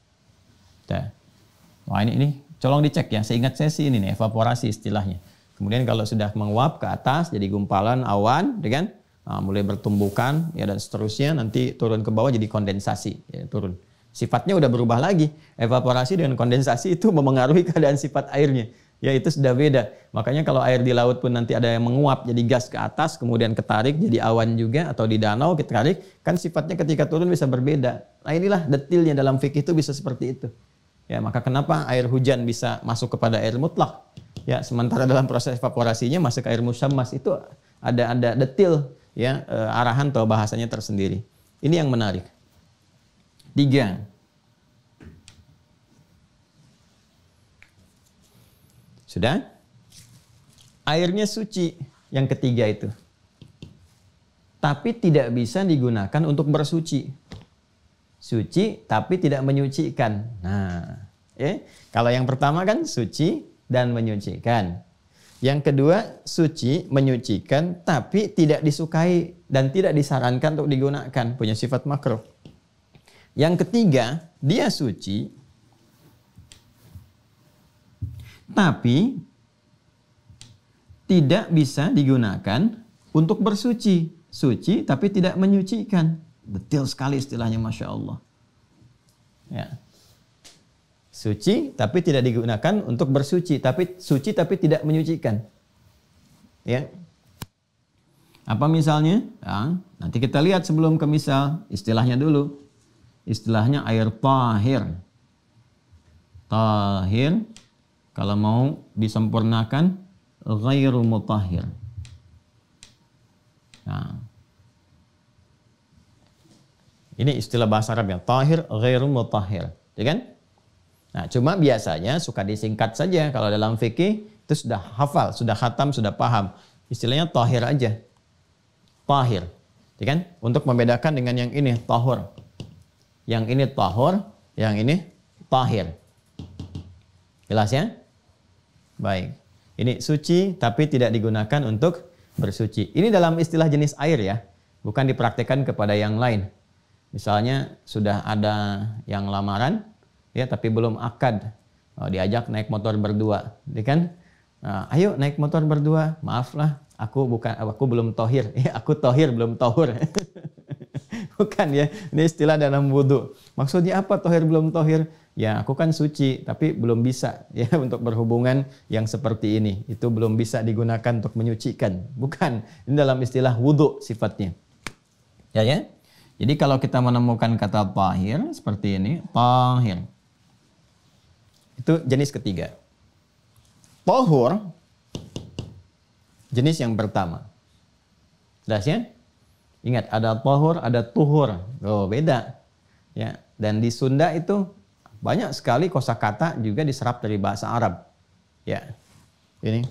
Wah ini, ini colong dicek ya. Seingat saya sih ini nih, evaporasi istilahnya. Kemudian kalau sudah menguap ke atas jadi gumpalan awan, dengan nah, mulai bertumbukan ya dan seterusnya nanti turun ke bawah jadi kondensasi ya, turun. Sifatnya udah berubah lagi. Evaporasi dengan kondensasi itu memengaruhi keadaan sifat airnya ya itu sudah beda. Makanya kalau air di laut pun nanti ada yang menguap jadi gas ke atas, kemudian ketarik jadi awan juga atau di danau ketarik, kan sifatnya ketika turun bisa berbeda. Nah inilah detilnya dalam fikih itu bisa seperti itu. Ya, maka kenapa air hujan bisa masuk kepada air mutlak? Ya, sementara dalam proses evaporasinya masuk ke air musammas itu ada ada detil ya eh, arahan atau bahasanya tersendiri. Ini yang menarik. Tiga, Sudah? Airnya suci yang ketiga itu. Tapi tidak bisa digunakan untuk bersuci. Suci tapi tidak menyucikan. Nah, eh, kalau yang pertama kan suci dan menyucikan. Yang kedua, suci menyucikan tapi tidak disukai dan tidak disarankan untuk digunakan, punya sifat makro. Yang ketiga, dia suci tapi tidak bisa digunakan untuk bersuci. Suci tapi tidak menyucikan. Betul sekali istilahnya Masya Allah. Ya. Suci tapi tidak digunakan untuk bersuci. Tapi suci tapi tidak menyucikan. Ya. Apa misalnya? Ya, nanti kita lihat sebelum ke misal istilahnya dulu. Istilahnya air tahir. Tahir kalau mau disempurnakan ghairu mutahhir. Nah. Ini istilah bahasa Arab yang tahir ghairu mutahhir, ya kan? Nah, cuma biasanya suka disingkat saja kalau dalam fikih itu sudah hafal, sudah khatam, sudah paham. Istilahnya tahir aja. Tahir. Ya kan? Untuk membedakan dengan yang ini tahur. Yang ini tahur, yang ini tahir. Jelas ya? Baik. Ini suci tapi tidak digunakan untuk bersuci. Ini dalam istilah jenis air ya, bukan dipraktekkan kepada yang lain. Misalnya sudah ada yang lamaran ya tapi belum akad. Oh, diajak naik motor berdua, ya kan? Nah, ayo naik motor berdua. Maaflah, aku bukan aku belum tohir. Ya, aku tohir belum tohur. Bukan ya, ini istilah dalam wudhu. Maksudnya apa tohir belum tohir? Ya aku kan suci, tapi belum bisa ya untuk berhubungan yang seperti ini. Itu belum bisa digunakan untuk menyucikan. Bukan, ini dalam istilah wudhu sifatnya. Ya ya. Jadi kalau kita menemukan kata tahir seperti ini, tahir. Itu jenis ketiga. Tohur, jenis yang pertama. Jelas ya? Ingat ada tohur, ada tuhur. Oh, beda. Ya, dan di Sunda itu banyak sekali kosakata juga diserap dari bahasa Arab. Ya. Ini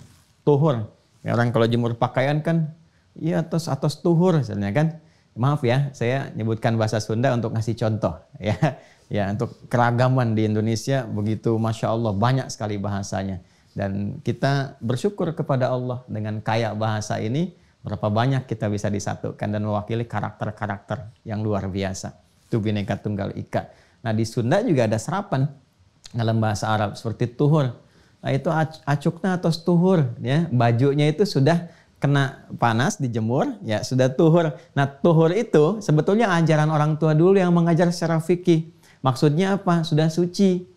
tuhur. Ya, orang kalau jemur pakaian kan ya atas atas tuhur misalnya kan. Maaf ya, saya nyebutkan bahasa Sunda untuk ngasih contoh ya. Ya, untuk keragaman di Indonesia begitu Masya Allah banyak sekali bahasanya. Dan kita bersyukur kepada Allah dengan kaya bahasa ini Berapa banyak kita bisa disatukan dan mewakili karakter-karakter yang luar biasa. Itu bineka Tunggal Ika. Nah di Sunda juga ada serapan dalam bahasa Arab seperti tuhur. Nah itu acukna atau tuhur ya bajunya itu sudah kena panas dijemur ya sudah tuhur. Nah tuhur itu sebetulnya ajaran orang tua dulu yang mengajar secara fikih. Maksudnya apa? Sudah suci.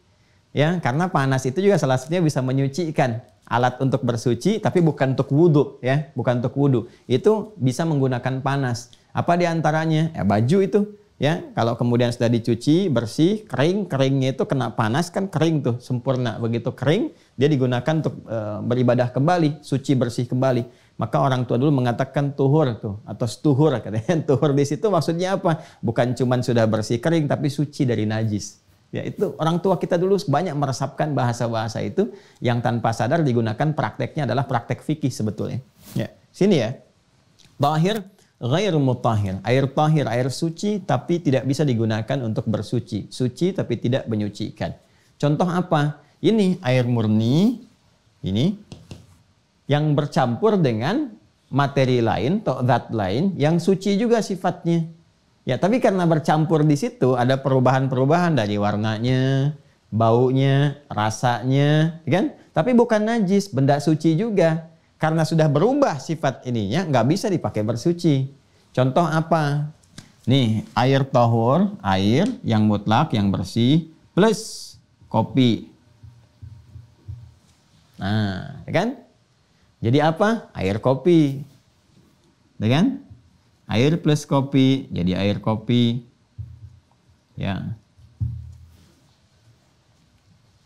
Ya, karena panas itu juga salah satunya bisa menyucikan alat untuk bersuci tapi bukan untuk wudhu ya bukan untuk wudhu itu bisa menggunakan panas apa diantaranya ya baju itu ya kalau kemudian sudah dicuci bersih kering keringnya itu kena panas kan kering tuh sempurna begitu kering dia digunakan untuk e, beribadah kembali suci bersih kembali maka orang tua dulu mengatakan tuhur tuh atau stuhur katanya tuhur di situ maksudnya apa bukan cuman sudah bersih kering tapi suci dari najis Ya, itu orang tua kita dulu banyak meresapkan bahasa-bahasa itu yang tanpa sadar digunakan prakteknya adalah praktek fikih sebetulnya. Ya. Sini ya. Tahir ghair mutahir. Air tahir, air suci tapi tidak bisa digunakan untuk bersuci. Suci tapi tidak menyucikan. Contoh apa? Ini air murni ini yang bercampur dengan materi lain, atau zat lain yang suci juga sifatnya. Ya, tapi karena bercampur di situ ada perubahan-perubahan dari warnanya, baunya, rasanya, kan? Tapi bukan najis, benda suci juga. Karena sudah berubah sifat ininya, nggak bisa dipakai bersuci. Contoh apa? Nih, air tohur, air yang mutlak, yang bersih, plus kopi. Nah, ya kan? Jadi apa? Air kopi. Dengan? Ya air plus kopi jadi air kopi ya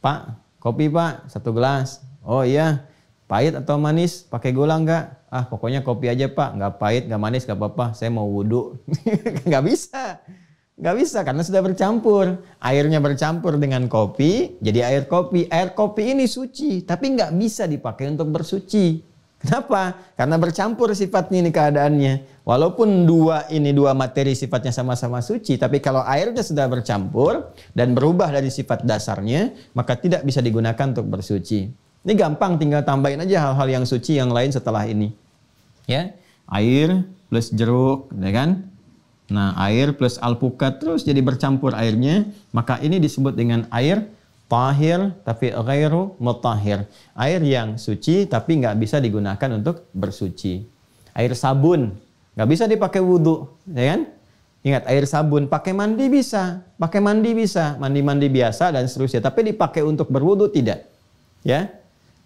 pak kopi pak satu gelas oh iya pahit atau manis pakai gula nggak ah pokoknya kopi aja pak nggak pahit nggak manis nggak apa-apa saya mau wudhu nggak bisa nggak bisa karena sudah bercampur airnya bercampur dengan kopi jadi air kopi air kopi ini suci tapi nggak bisa dipakai untuk bersuci Kenapa? Karena bercampur sifatnya ini keadaannya. Walaupun dua ini dua materi sifatnya sama-sama suci, tapi kalau airnya sudah bercampur dan berubah dari sifat dasarnya, maka tidak bisa digunakan untuk bersuci. Ini gampang, tinggal tambahin aja hal-hal yang suci yang lain setelah ini. Ya, air plus jeruk, ya kan? Nah, air plus alpukat terus jadi bercampur airnya, maka ini disebut dengan air tahir tapi ghairu mutahhir. Air yang suci tapi nggak bisa digunakan untuk bersuci. Air sabun nggak bisa dipakai wudhu, ya kan? Ingat air sabun pakai mandi bisa, pakai mandi bisa, mandi-mandi biasa dan seterusnya. Tapi dipakai untuk berwudhu tidak, ya?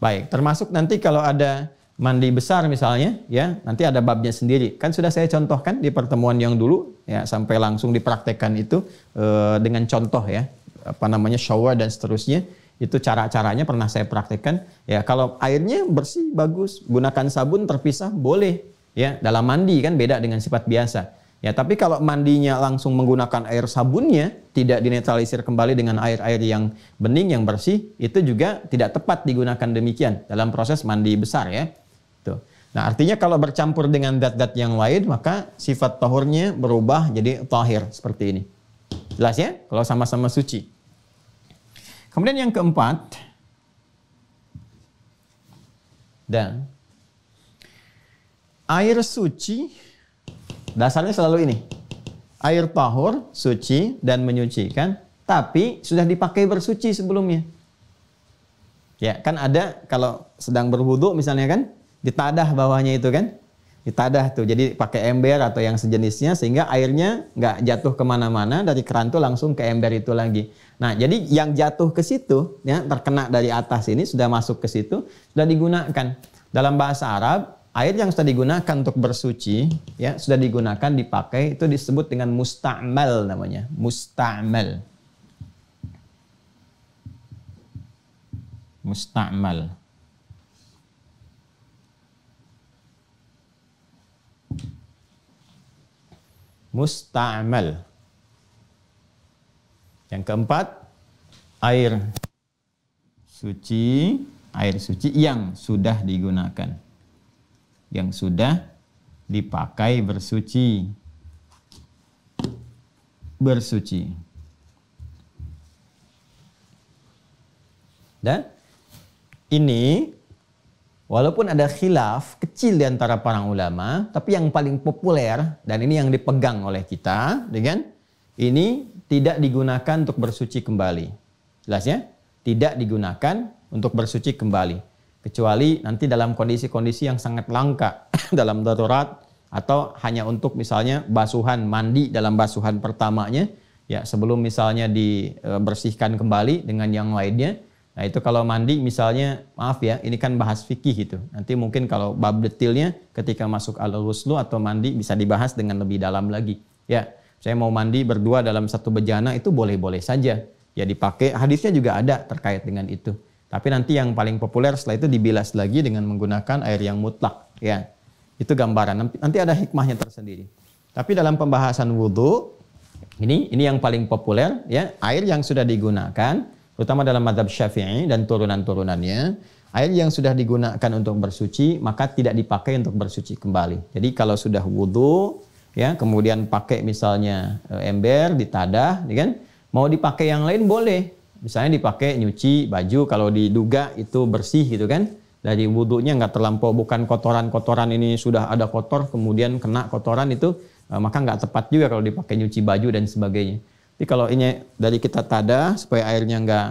Baik, termasuk nanti kalau ada mandi besar misalnya, ya nanti ada babnya sendiri. Kan sudah saya contohkan di pertemuan yang dulu, ya sampai langsung dipraktekkan itu e, dengan contoh ya apa namanya shower dan seterusnya itu cara-caranya pernah saya praktekkan ya kalau airnya bersih bagus gunakan sabun terpisah boleh ya dalam mandi kan beda dengan sifat biasa ya tapi kalau mandinya langsung menggunakan air sabunnya tidak dinetralisir kembali dengan air-air yang bening yang bersih itu juga tidak tepat digunakan demikian dalam proses mandi besar ya tuh nah artinya kalau bercampur dengan dat dat yang lain maka sifat tahurnya berubah jadi tahir seperti ini jelas ya kalau sama-sama suci Kemudian yang keempat, dan air suci dasarnya selalu ini. Air tahur, suci dan menyucikan, tapi sudah dipakai bersuci sebelumnya. Ya, kan ada kalau sedang berwudu misalnya kan, ditadah bawahnya itu kan ditadah tuh. Jadi pakai ember atau yang sejenisnya sehingga airnya nggak jatuh kemana-mana dari keran tuh langsung ke ember itu lagi. Nah jadi yang jatuh ke situ, ya terkena dari atas ini sudah masuk ke situ, sudah digunakan. Dalam bahasa Arab, air yang sudah digunakan untuk bersuci, ya sudah digunakan dipakai itu disebut dengan musta'mal namanya, musta'mal. Musta'mal. musta'mal. Yang keempat, air suci, air suci yang sudah digunakan. Yang sudah dipakai bersuci. Bersuci. Dan ini Walaupun ada khilaf kecil di antara para ulama, tapi yang paling populer dan ini yang dipegang oleh kita, dengan ya ini tidak digunakan untuk bersuci kembali. Jelas ya? Tidak digunakan untuk bersuci kembali. Kecuali nanti dalam kondisi-kondisi yang sangat langka, dalam darurat, atau hanya untuk misalnya basuhan mandi dalam basuhan pertamanya ya sebelum misalnya dibersihkan e, kembali dengan yang lainnya Nah itu kalau mandi misalnya, maaf ya, ini kan bahas fikih itu. Nanti mungkin kalau bab detailnya ketika masuk al-ghuslu atau mandi bisa dibahas dengan lebih dalam lagi. Ya, saya mau mandi berdua dalam satu bejana itu boleh-boleh saja. Ya dipakai, hadisnya juga ada terkait dengan itu. Tapi nanti yang paling populer setelah itu dibilas lagi dengan menggunakan air yang mutlak. Ya, itu gambaran. Nanti ada hikmahnya tersendiri. Tapi dalam pembahasan wudhu, ini ini yang paling populer ya air yang sudah digunakan terutama dalam madhab syafi'i dan turunan-turunannya, air yang sudah digunakan untuk bersuci maka tidak dipakai untuk bersuci kembali. Jadi kalau sudah wudhu, ya kemudian pakai misalnya eh, ember ditadah, ya kan? Mau dipakai yang lain boleh. Misalnya dipakai nyuci baju kalau diduga itu bersih gitu kan. Dari wudhunya nggak terlampau bukan kotoran-kotoran ini sudah ada kotor kemudian kena kotoran itu eh, maka nggak tepat juga kalau dipakai nyuci baju dan sebagainya. Jadi kalau ini dari kita tadah supaya airnya nggak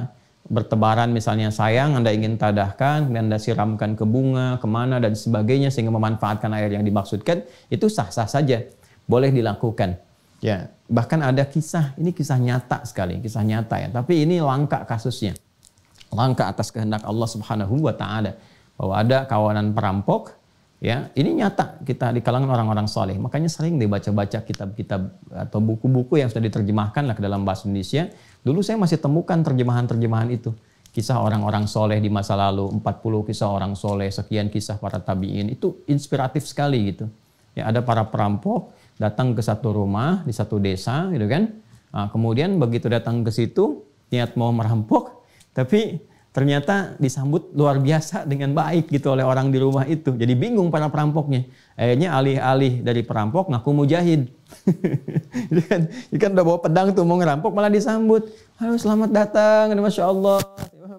bertebaran misalnya sayang Anda ingin tadahkan, kemudian Anda siramkan ke bunga, kemana dan sebagainya sehingga memanfaatkan air yang dimaksudkan itu sah-sah saja, boleh dilakukan. Ya, bahkan ada kisah, ini kisah nyata sekali, kisah nyata ya, tapi ini langka kasusnya. Langka atas kehendak Allah Subhanahu wa taala bahwa ada kawanan perampok Ya, ini nyata kita di kalangan orang-orang soleh. Makanya sering dibaca-baca kitab-kitab atau buku-buku yang sudah diterjemahkan lah ke dalam bahasa Indonesia. Dulu saya masih temukan terjemahan-terjemahan itu. Kisah orang-orang soleh di masa lalu, 40 kisah orang soleh, sekian kisah para tabiin. Itu inspiratif sekali gitu. Ya, ada para perampok datang ke satu rumah di satu desa gitu kan. Nah, kemudian begitu datang ke situ, niat mau merampok, tapi ternyata disambut luar biasa dengan baik gitu oleh orang di rumah itu. Jadi bingung para perampoknya. Akhirnya alih-alih dari perampok ngaku mujahid. dia, kan, kan udah bawa pedang tuh mau ngerampok malah disambut. Halo selamat datang, Masya Allah.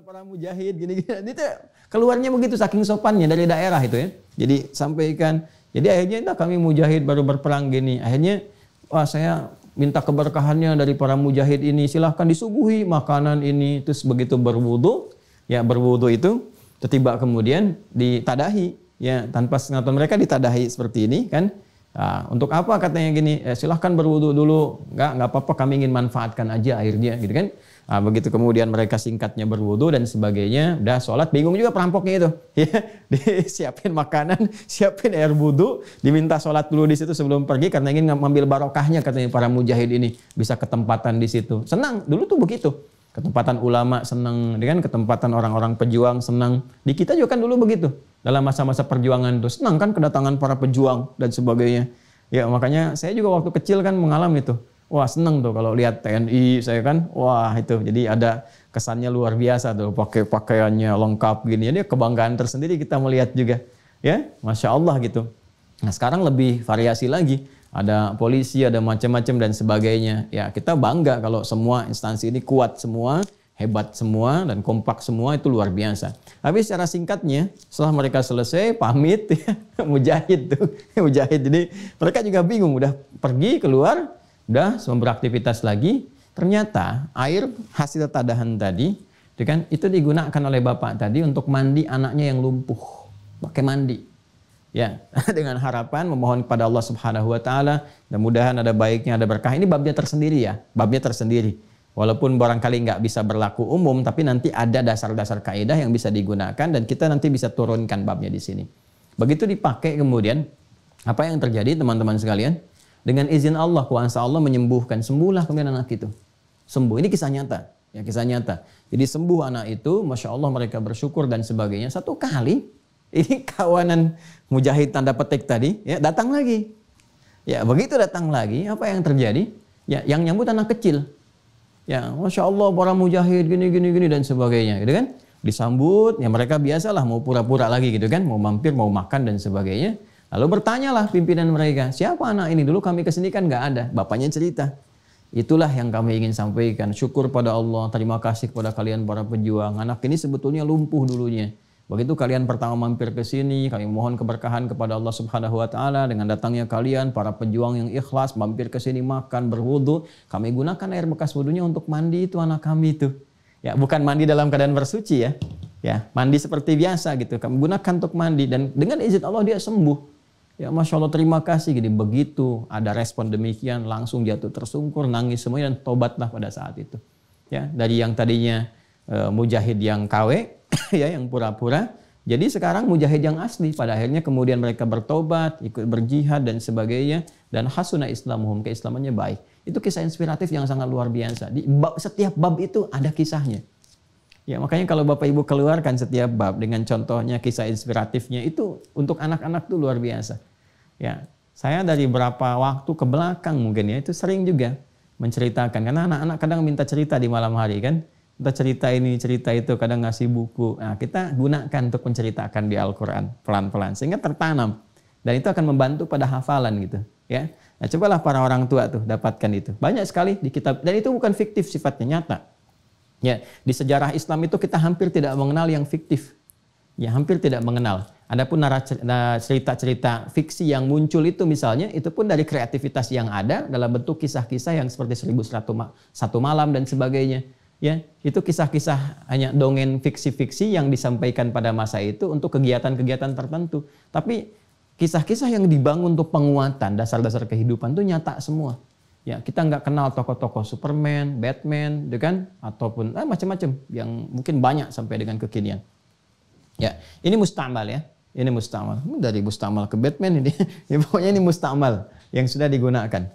Para mujahid gini-gini. Itu keluarnya begitu saking sopannya dari daerah itu ya. Jadi sampaikan. Jadi akhirnya nah, kami mujahid baru berperang gini. Akhirnya wah saya minta keberkahannya dari para mujahid ini silahkan disuguhi makanan ini terus begitu berwudu ya berwudu itu tiba kemudian ditadahi ya tanpa sengatan mereka ditadahi seperti ini kan Nah, untuk apa katanya gini? Eh, silahkan berwudu dulu, nggak nggak apa-apa. Kami ingin manfaatkan aja airnya, gitu kan? Nah, begitu kemudian mereka singkatnya berwudu dan sebagainya, udah sholat, bingung juga perampoknya itu. Ya, disiapin makanan, siapin air wudu, diminta sholat dulu di situ sebelum pergi karena ingin ngambil barokahnya katanya para mujahid ini bisa ketempatan di situ. Senang, dulu tuh begitu ketempatan ulama senang, dengan ketempatan orang-orang pejuang senang. Di kita juga kan dulu begitu. Dalam masa-masa perjuangan itu senang kan kedatangan para pejuang dan sebagainya. Ya makanya saya juga waktu kecil kan mengalami itu. Wah senang tuh kalau lihat TNI saya kan, wah itu. Jadi ada kesannya luar biasa tuh pakai pakaiannya lengkap gini. Jadi kebanggaan tersendiri kita melihat juga. Ya, Masya Allah gitu. Nah sekarang lebih variasi lagi ada polisi, ada macam-macam dan sebagainya. Ya, kita bangga kalau semua instansi ini kuat semua, hebat semua dan kompak semua itu luar biasa. Tapi secara singkatnya setelah mereka selesai pamit ya, mujahid tuh, mujahid. Jadi mereka juga bingung udah pergi keluar, udah beraktivitas lagi, ternyata air hasil tadahan tadi kan itu digunakan oleh bapak tadi untuk mandi anaknya yang lumpuh pakai mandi ya dengan harapan memohon kepada Allah Subhanahu wa taala mudah-mudahan ada baiknya ada berkah ini babnya tersendiri ya babnya tersendiri walaupun barangkali nggak bisa berlaku umum tapi nanti ada dasar-dasar kaidah yang bisa digunakan dan kita nanti bisa turunkan babnya di sini begitu dipakai kemudian apa yang terjadi teman-teman sekalian dengan izin Allah kuasa Allah menyembuhkan sembuhlah kemudian anak itu sembuh ini kisah nyata ya kisah nyata jadi sembuh anak itu masya Allah mereka bersyukur dan sebagainya satu kali ini kawanan mujahid tanda petik tadi ya datang lagi. Ya begitu datang lagi apa yang terjadi? Ya yang nyambut anak kecil. Ya masya Allah para mujahid gini gini gini dan sebagainya gitu kan. Disambut ya mereka biasalah mau pura-pura lagi gitu kan mau mampir mau makan dan sebagainya. Lalu bertanyalah pimpinan mereka, siapa anak ini? Dulu kami kesini kan nggak ada. Bapaknya cerita, Itulah yang kami ingin sampaikan. Syukur pada Allah, terima kasih kepada kalian para pejuang. Anak ini sebetulnya lumpuh dulunya. Begitu kalian pertama mampir ke sini, kami mohon keberkahan kepada Allah Subhanahu wa taala dengan datangnya kalian para pejuang yang ikhlas mampir ke sini makan, berwudhu kami gunakan air bekas wudhunya untuk mandi itu anak kami itu. Ya, bukan mandi dalam keadaan bersuci ya. Ya, mandi seperti biasa gitu. Kami gunakan untuk mandi dan dengan izin Allah dia sembuh. Ya Masya Allah terima kasih gini begitu ada respon demikian langsung jatuh tersungkur nangis semuanya dan tobatlah pada saat itu ya dari yang tadinya eh, mujahid yang KW ya yang pura-pura. Jadi sekarang mujahid yang asli pada akhirnya kemudian mereka bertobat, ikut berjihad dan sebagainya dan hasuna islamuhum keislamannya baik. Itu kisah inspiratif yang sangat luar biasa. Di bab, setiap bab itu ada kisahnya. Ya makanya kalau Bapak Ibu keluarkan setiap bab dengan contohnya kisah inspiratifnya itu untuk anak-anak tuh luar biasa. Ya, saya dari berapa waktu ke belakang mungkin ya itu sering juga menceritakan karena anak-anak kadang minta cerita di malam hari kan kita cerita ini cerita itu kadang ngasih buku nah kita gunakan untuk menceritakan di Al-Quran pelan-pelan sehingga tertanam dan itu akan membantu pada hafalan gitu ya nah cobalah para orang tua tuh dapatkan itu banyak sekali di kitab dan itu bukan fiktif sifatnya nyata ya di sejarah Islam itu kita hampir tidak mengenal yang fiktif ya hampir tidak mengenal adapun cerita-cerita fiksi yang muncul itu misalnya itu pun dari kreativitas yang ada dalam bentuk kisah-kisah yang seperti 1001 satu malam dan sebagainya ya itu kisah-kisah hanya dongeng fiksi-fiksi yang disampaikan pada masa itu untuk kegiatan-kegiatan tertentu tapi kisah-kisah yang dibangun untuk penguatan dasar-dasar kehidupan itu nyata semua ya kita nggak kenal tokoh-tokoh Superman, Batman, ya kan ataupun eh, macam-macam yang mungkin banyak sampai dengan kekinian ya ini mustamal ya ini mustamal dari mustamal ke Batman ini ya, pokoknya ini mustamal yang sudah digunakan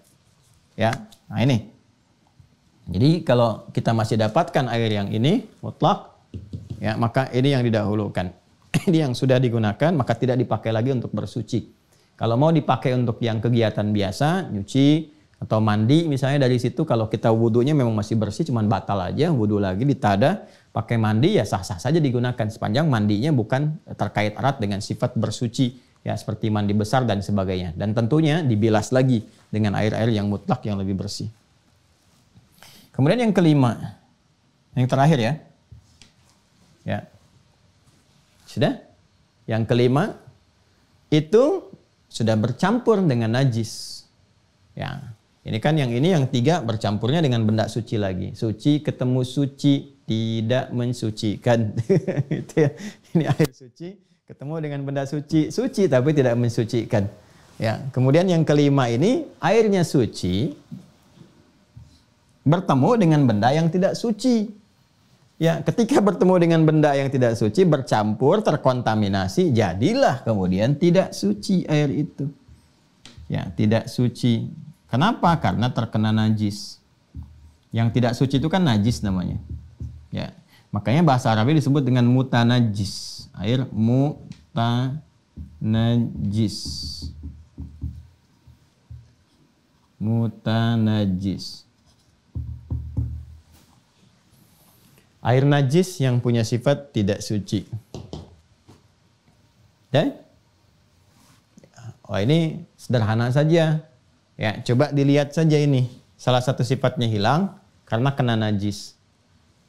ya nah ini jadi kalau kita masih dapatkan air yang ini mutlak, ya maka ini yang didahulukan. ini yang sudah digunakan maka tidak dipakai lagi untuk bersuci. Kalau mau dipakai untuk yang kegiatan biasa, nyuci atau mandi misalnya dari situ kalau kita wudhunya memang masih bersih cuman batal aja wudhu lagi ditada pakai mandi ya sah-sah saja digunakan sepanjang mandinya bukan terkait erat dengan sifat bersuci ya seperti mandi besar dan sebagainya dan tentunya dibilas lagi dengan air-air yang mutlak yang lebih bersih. Kemudian yang kelima, yang terakhir ya. Ya. Sudah? Yang kelima itu sudah bercampur dengan najis. Ya. Ini kan yang ini yang tiga bercampurnya dengan benda suci lagi. Suci ketemu suci tidak mensucikan. itu ya. Ini air suci ketemu dengan benda suci, suci tapi tidak mensucikan. Ya. Kemudian yang kelima ini airnya suci, bertemu dengan benda yang tidak suci. Ya, ketika bertemu dengan benda yang tidak suci bercampur terkontaminasi jadilah kemudian tidak suci air itu. Ya, tidak suci. Kenapa? Karena terkena najis. Yang tidak suci itu kan najis namanya. Ya. Makanya bahasa Arabnya disebut dengan mutanajis. Air mutanajis. Mutanajis. Air najis yang punya sifat tidak suci. Dan oh ini sederhana saja. Ya, coba dilihat saja ini. Salah satu sifatnya hilang karena kena najis.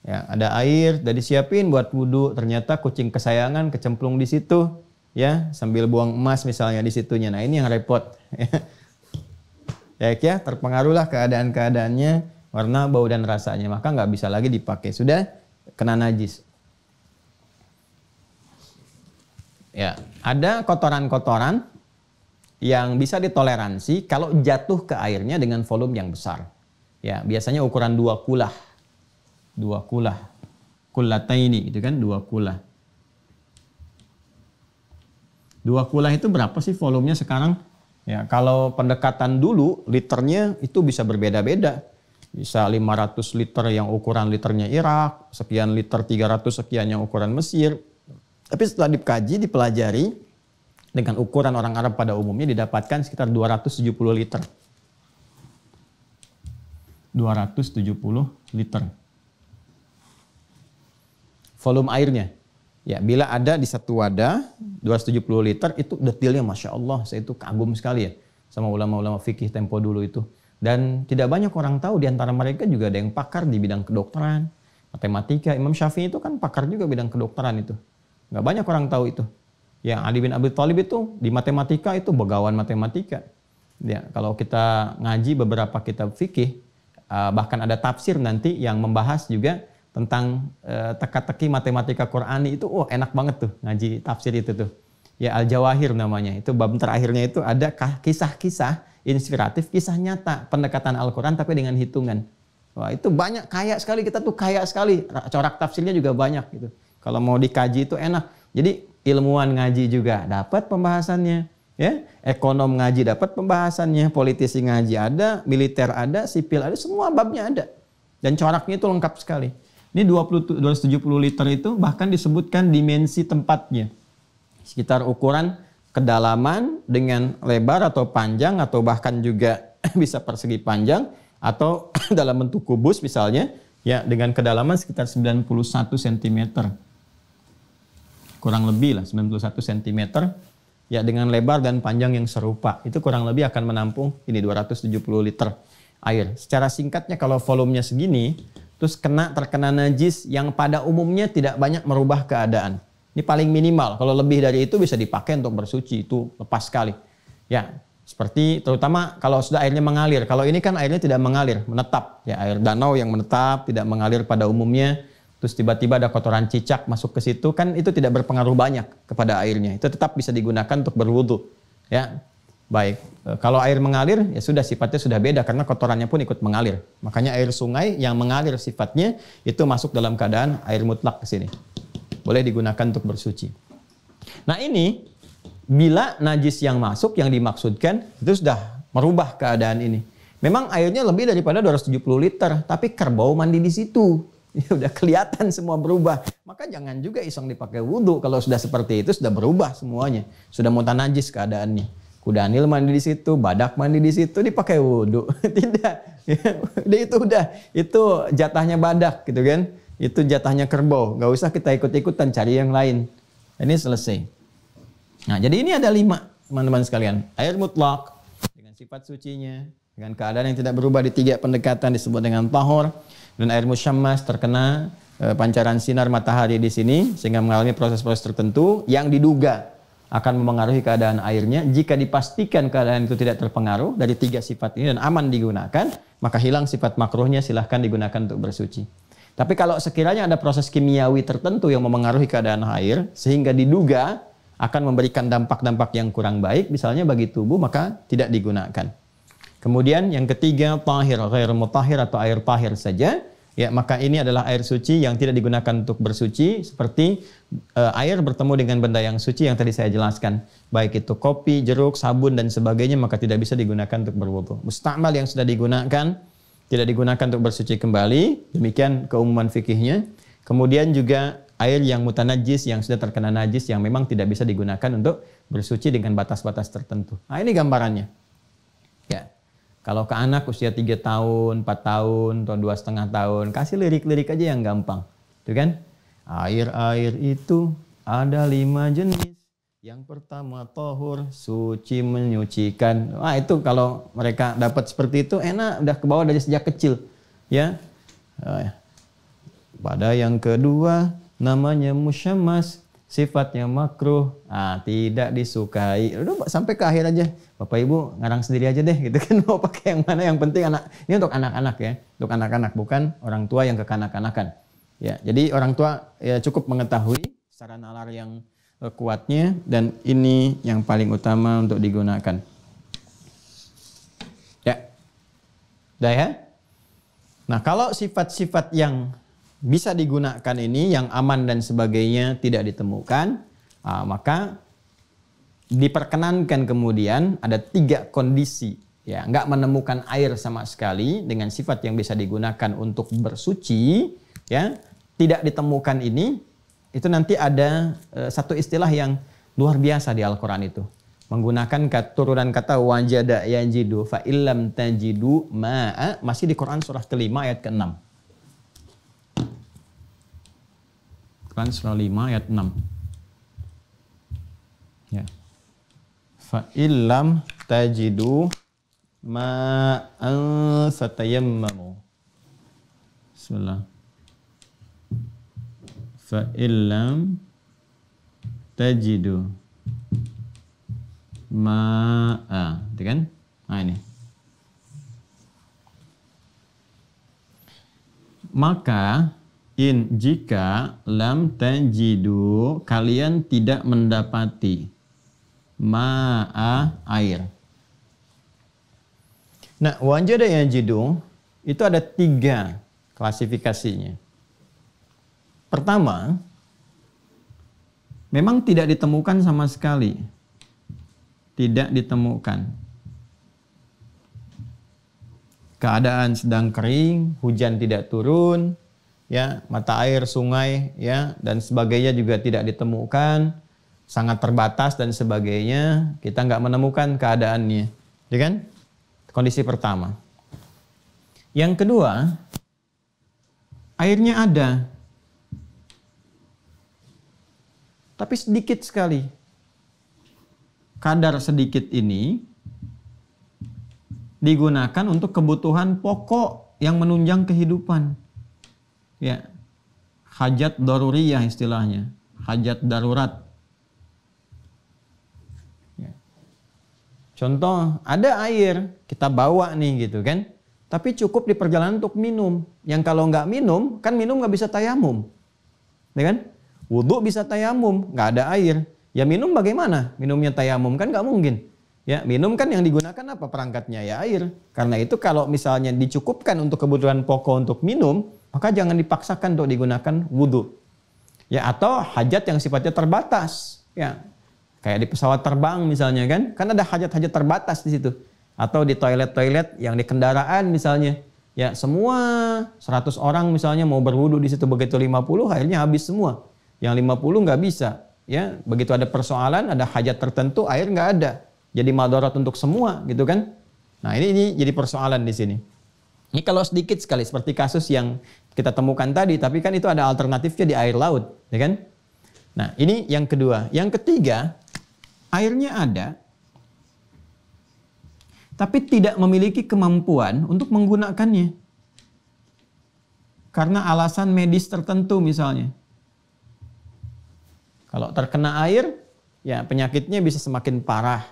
Ya, ada air dari siapin buat wudhu, ternyata kucing kesayangan kecemplung di situ, ya, sambil buang emas misalnya di situnya. Nah, ini yang repot. ya, ya terpengaruhlah keadaan-keadaannya warna, bau dan rasanya, maka nggak bisa lagi dipakai. Sudah kena najis. Ya, ada kotoran-kotoran yang bisa ditoleransi kalau jatuh ke airnya dengan volume yang besar. Ya, biasanya ukuran dua kulah. Dua kulah. ini, itu kan dua kulah. Dua kulah itu berapa sih volumenya sekarang? Ya, kalau pendekatan dulu liternya itu bisa berbeda-beda bisa 500 liter yang ukuran liternya Irak, sekian liter 300 sekian yang ukuran Mesir. Tapi setelah dikaji, dipelajari dengan ukuran orang Arab pada umumnya didapatkan sekitar 270 liter. 270 liter. Volume airnya. Ya, bila ada di satu wadah 270 liter itu detailnya Masya Allah saya itu kagum sekali ya sama ulama-ulama fikih tempo dulu itu dan tidak banyak orang tahu di antara mereka juga ada yang pakar di bidang kedokteran, matematika. Imam Syafi'i itu kan pakar juga bidang kedokteran itu. Gak banyak orang tahu itu. Yang Ali bin Abi Thalib itu di matematika itu begawan matematika. Ya, kalau kita ngaji beberapa kitab fikih, eh, bahkan ada tafsir nanti yang membahas juga tentang eh, teka-teki matematika Qurani itu, oh, enak banget tuh ngaji tafsir itu tuh ya Al Jawahir namanya. Itu bab terakhirnya itu ada kisah-kisah inspiratif, kisah nyata pendekatan Al-Qur'an tapi dengan hitungan. Wah, itu banyak kaya sekali kita tuh kaya sekali. Corak tafsirnya juga banyak gitu. Kalau mau dikaji itu enak. Jadi ilmuwan ngaji juga dapat pembahasannya, ya. Ekonom ngaji dapat pembahasannya, politisi ngaji ada, militer ada, sipil ada, semua babnya ada. Dan coraknya itu lengkap sekali. Ini 20 270 liter itu bahkan disebutkan dimensi tempatnya sekitar ukuran kedalaman dengan lebar atau panjang atau bahkan juga bisa persegi panjang atau dalam bentuk kubus misalnya ya dengan kedalaman sekitar 91 cm. Kurang lebih lah 91 cm ya dengan lebar dan panjang yang serupa. Itu kurang lebih akan menampung ini 270 liter air. Secara singkatnya kalau volumenya segini terus kena terkena najis yang pada umumnya tidak banyak merubah keadaan ini paling minimal. Kalau lebih dari itu bisa dipakai untuk bersuci. Itu lepas sekali. Ya, seperti terutama kalau sudah airnya mengalir. Kalau ini kan airnya tidak mengalir, menetap. Ya, air danau yang menetap, tidak mengalir pada umumnya. Terus tiba-tiba ada kotoran cicak masuk ke situ, kan itu tidak berpengaruh banyak kepada airnya. Itu tetap bisa digunakan untuk berwudu. Ya, baik. E, kalau air mengalir, ya sudah sifatnya sudah beda karena kotorannya pun ikut mengalir. Makanya air sungai yang mengalir sifatnya itu masuk dalam keadaan air mutlak ke sini boleh digunakan untuk bersuci. Nah ini bila najis yang masuk yang dimaksudkan itu sudah merubah keadaan ini. Memang airnya lebih daripada 270 liter, tapi kerbau mandi di situ. Ya udah kelihatan semua berubah. Maka jangan juga iseng dipakai wudhu kalau sudah seperti itu sudah berubah semuanya. Sudah najis keadaannya. nil mandi di situ, badak mandi di situ, dipakai wudhu. Tidak. Ya, itu udah itu jatahnya badak gitu kan itu jatahnya kerbau. Gak usah kita ikut-ikutan cari yang lain. Ini selesai. Nah, jadi ini ada lima teman-teman sekalian. Air mutlak dengan sifat sucinya, dengan keadaan yang tidak berubah di tiga pendekatan disebut dengan tahor dan air musyammas terkena e, pancaran sinar matahari di sini sehingga mengalami proses-proses tertentu yang diduga akan memengaruhi keadaan airnya. Jika dipastikan keadaan itu tidak terpengaruh dari tiga sifat ini dan aman digunakan, maka hilang sifat makruhnya silahkan digunakan untuk bersuci. Tapi kalau sekiranya ada proses kimiawi tertentu yang memengaruhi keadaan air sehingga diduga akan memberikan dampak-dampak yang kurang baik misalnya bagi tubuh maka tidak digunakan. Kemudian yang ketiga tahir air mutahir atau air tahir saja ya maka ini adalah air suci yang tidak digunakan untuk bersuci seperti e, air bertemu dengan benda yang suci yang tadi saya jelaskan baik itu kopi, jeruk, sabun dan sebagainya maka tidak bisa digunakan untuk berwudu. Mustamal yang sudah digunakan tidak digunakan untuk bersuci kembali. Demikian keumuman fikihnya. Kemudian juga air yang mutanajis yang sudah terkena najis yang memang tidak bisa digunakan untuk bersuci dengan batas-batas tertentu. Nah, ini gambarannya. Ya. Kalau ke anak usia 3 tahun, 4 tahun, atau dua setengah tahun, kasih lirik-lirik aja yang gampang. Itu kan? Air-air itu ada lima jenis. Yang pertama tohur suci menyucikan. Ah itu kalau mereka dapat seperti itu enak udah kebawa dari sejak kecil ya. Ah, ya. Pada yang kedua namanya musyamas sifatnya makruh ah tidak disukai udah sampai ke akhir aja bapak ibu ngarang sendiri aja deh gitu kan mau pakai yang mana yang penting anak ini untuk anak-anak ya untuk anak-anak bukan orang tua yang kekanak-kanakan ya jadi orang tua ya cukup mengetahui secara nalar yang Eh, kuatnya dan ini yang paling utama untuk digunakan. Ya. Sudah ya? Nah, kalau sifat-sifat yang bisa digunakan ini yang aman dan sebagainya tidak ditemukan, ah, maka diperkenankan kemudian ada tiga kondisi ya nggak menemukan air sama sekali dengan sifat yang bisa digunakan untuk bersuci ya tidak ditemukan ini itu nanti ada e, satu istilah yang luar biasa di Al-Quran itu. Menggunakan kata turunan kata wajada yajidu fa illam tajidu ma'a masih di Quran surah kelima ayat ke-6. Quran surah 5 ayat 6. Ya. Fa illam tajidu ma'an satayammamu. Bismillah fa illam tajidu ma'a gitu kan nah ini maka in jika lam tajidu kalian tidak mendapati ma'a air nah yang yajidu itu ada tiga klasifikasinya Pertama, memang tidak ditemukan sama sekali. Tidak ditemukan keadaan sedang kering, hujan tidak turun, ya, mata air sungai ya dan sebagainya juga tidak ditemukan, sangat terbatas dan sebagainya, kita nggak menemukan keadaannya. Ya kan? Kondisi pertama. Yang kedua, airnya ada. Tapi sedikit sekali. Kadar sedikit ini digunakan untuk kebutuhan pokok yang menunjang kehidupan. Ya. Hajat daruriyah istilahnya, hajat darurat. Ya. Contoh, ada air, kita bawa nih gitu kan. Tapi cukup di perjalanan untuk minum. Yang kalau nggak minum, kan minum nggak bisa tayamum. Ya kan? Wudhu bisa tayamum, nggak ada air. Ya minum bagaimana? Minumnya tayamum kan nggak mungkin. Ya minum kan yang digunakan apa perangkatnya ya air. Karena itu kalau misalnya dicukupkan untuk kebutuhan pokok untuk minum, maka jangan dipaksakan untuk digunakan wudhu. Ya atau hajat yang sifatnya terbatas. Ya kayak di pesawat terbang misalnya kan, kan ada hajat-hajat terbatas di situ. Atau di toilet-toilet yang di kendaraan misalnya. Ya semua 100 orang misalnya mau berwudu di situ begitu 50 akhirnya habis semua yang 50 nggak bisa. Ya, begitu ada persoalan, ada hajat tertentu, air nggak ada. Jadi madarat untuk semua, gitu kan? Nah, ini, ini jadi persoalan di sini. Ini kalau sedikit sekali, seperti kasus yang kita temukan tadi, tapi kan itu ada alternatifnya di air laut, ya kan? Nah, ini yang kedua. Yang ketiga, airnya ada, tapi tidak memiliki kemampuan untuk menggunakannya. Karena alasan medis tertentu misalnya. Kalau terkena air, ya penyakitnya bisa semakin parah.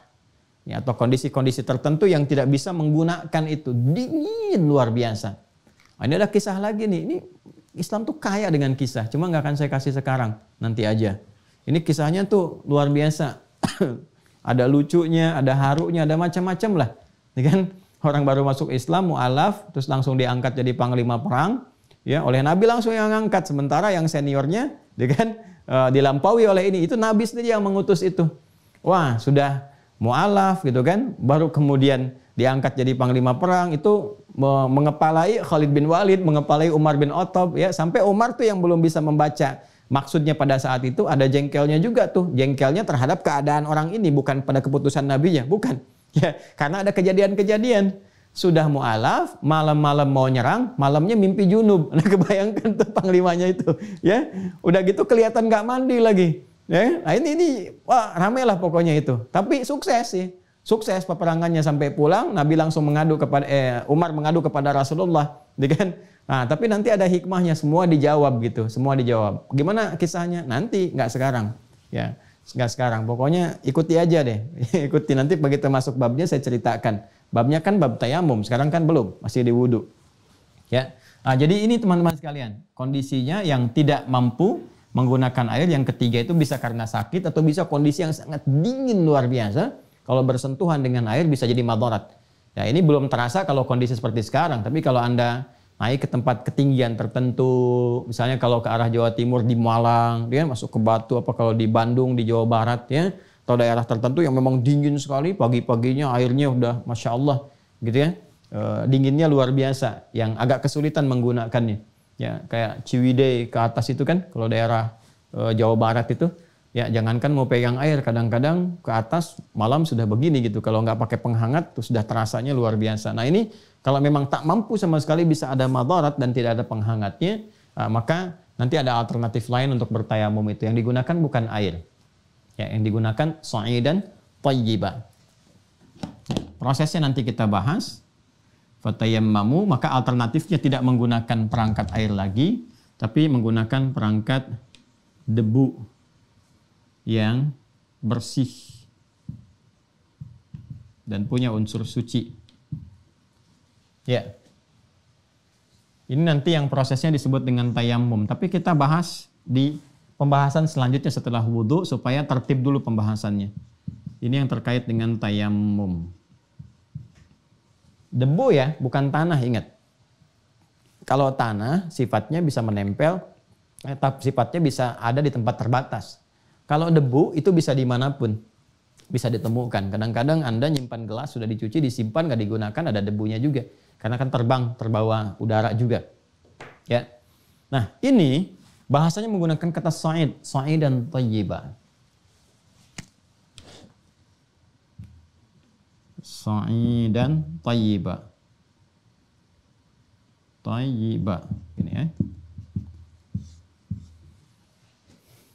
Ya, atau kondisi-kondisi tertentu yang tidak bisa menggunakan itu. Dingin luar biasa. Nah, ini ada kisah lagi nih. Ini Islam tuh kaya dengan kisah. Cuma nggak akan saya kasih sekarang. Nanti aja. Ini kisahnya tuh luar biasa. ada lucunya, ada harunya, ada macam-macam lah. Ini kan? Orang baru masuk Islam, mu'alaf, terus langsung diangkat jadi panglima perang. Ya, oleh Nabi langsung yang angkat. Sementara yang seniornya, dia ya kan, uh, dilampaui oleh ini. Itu Nabi sendiri yang mengutus itu. Wah, sudah mualaf gitu kan. Baru kemudian diangkat jadi panglima perang itu mengepalai Khalid bin Walid, mengepalai Umar bin Otob ya sampai Umar tuh yang belum bisa membaca. Maksudnya pada saat itu ada jengkelnya juga tuh, jengkelnya terhadap keadaan orang ini bukan pada keputusan nabinya, bukan. Ya, karena ada kejadian-kejadian sudah mualaf, malam-malam mau nyerang, malamnya mimpi junub. Nah, kebayangkan tuh panglimanya itu, ya. Udah gitu kelihatan nggak mandi lagi. Ya, nah ini ini wah rame pokoknya itu. Tapi sukses sih. Sukses peperangannya sampai pulang, Nabi langsung mengadu kepada eh, Umar mengadu kepada Rasulullah, dengan Nah, tapi nanti ada hikmahnya, semua dijawab gitu, semua dijawab. Gimana kisahnya? Nanti, nggak sekarang. Ya, nggak sekarang. Pokoknya ikuti aja deh, ikuti nanti begitu masuk babnya saya ceritakan. Babnya kan bab tayamum, sekarang kan belum, masih di wudhu. Ya. Nah, jadi ini teman-teman sekalian, kondisinya yang tidak mampu menggunakan air yang ketiga itu bisa karena sakit atau bisa kondisi yang sangat dingin luar biasa. Kalau bersentuhan dengan air bisa jadi madorat. Ya, ini belum terasa kalau kondisi seperti sekarang, tapi kalau Anda naik ke tempat ketinggian tertentu, misalnya kalau ke arah Jawa Timur di Malang, dia masuk ke Batu apa kalau di Bandung, di Jawa Barat ya, atau daerah tertentu yang memang dingin sekali pagi-paginya airnya udah masya Allah gitu ya e, dinginnya luar biasa yang agak kesulitan menggunakannya ya kayak Ciwidey ke atas itu kan kalau daerah e, Jawa Barat itu ya jangankan mau pegang air kadang-kadang ke atas malam sudah begini gitu kalau nggak pakai penghangat tuh sudah terasanya luar biasa nah ini kalau memang tak mampu sama sekali bisa ada madarat dan tidak ada penghangatnya e, maka nanti ada alternatif lain untuk bertayamum itu yang digunakan bukan air Ya, yang digunakan sa'idan tayyiban. Prosesnya nanti kita bahas. Fatayammamu, maka alternatifnya tidak menggunakan perangkat air lagi, tapi menggunakan perangkat debu yang bersih dan punya unsur suci. Ya. Ini nanti yang prosesnya disebut dengan tayamum, tapi kita bahas di pembahasan selanjutnya setelah wudhu supaya tertib dulu pembahasannya. Ini yang terkait dengan tayamum. Debu ya, bukan tanah ingat. Kalau tanah sifatnya bisa menempel, eh, sifatnya bisa ada di tempat terbatas. Kalau debu itu bisa dimanapun, bisa ditemukan. Kadang-kadang Anda nyimpan gelas sudah dicuci, disimpan, nggak digunakan, ada debunya juga. Karena kan terbang, terbawa udara juga. Ya. Nah ini Bahasanya menggunakan kata sa'id, sa'id dan tayyibah. dan tayyibah. Tayyibah. Gini ya.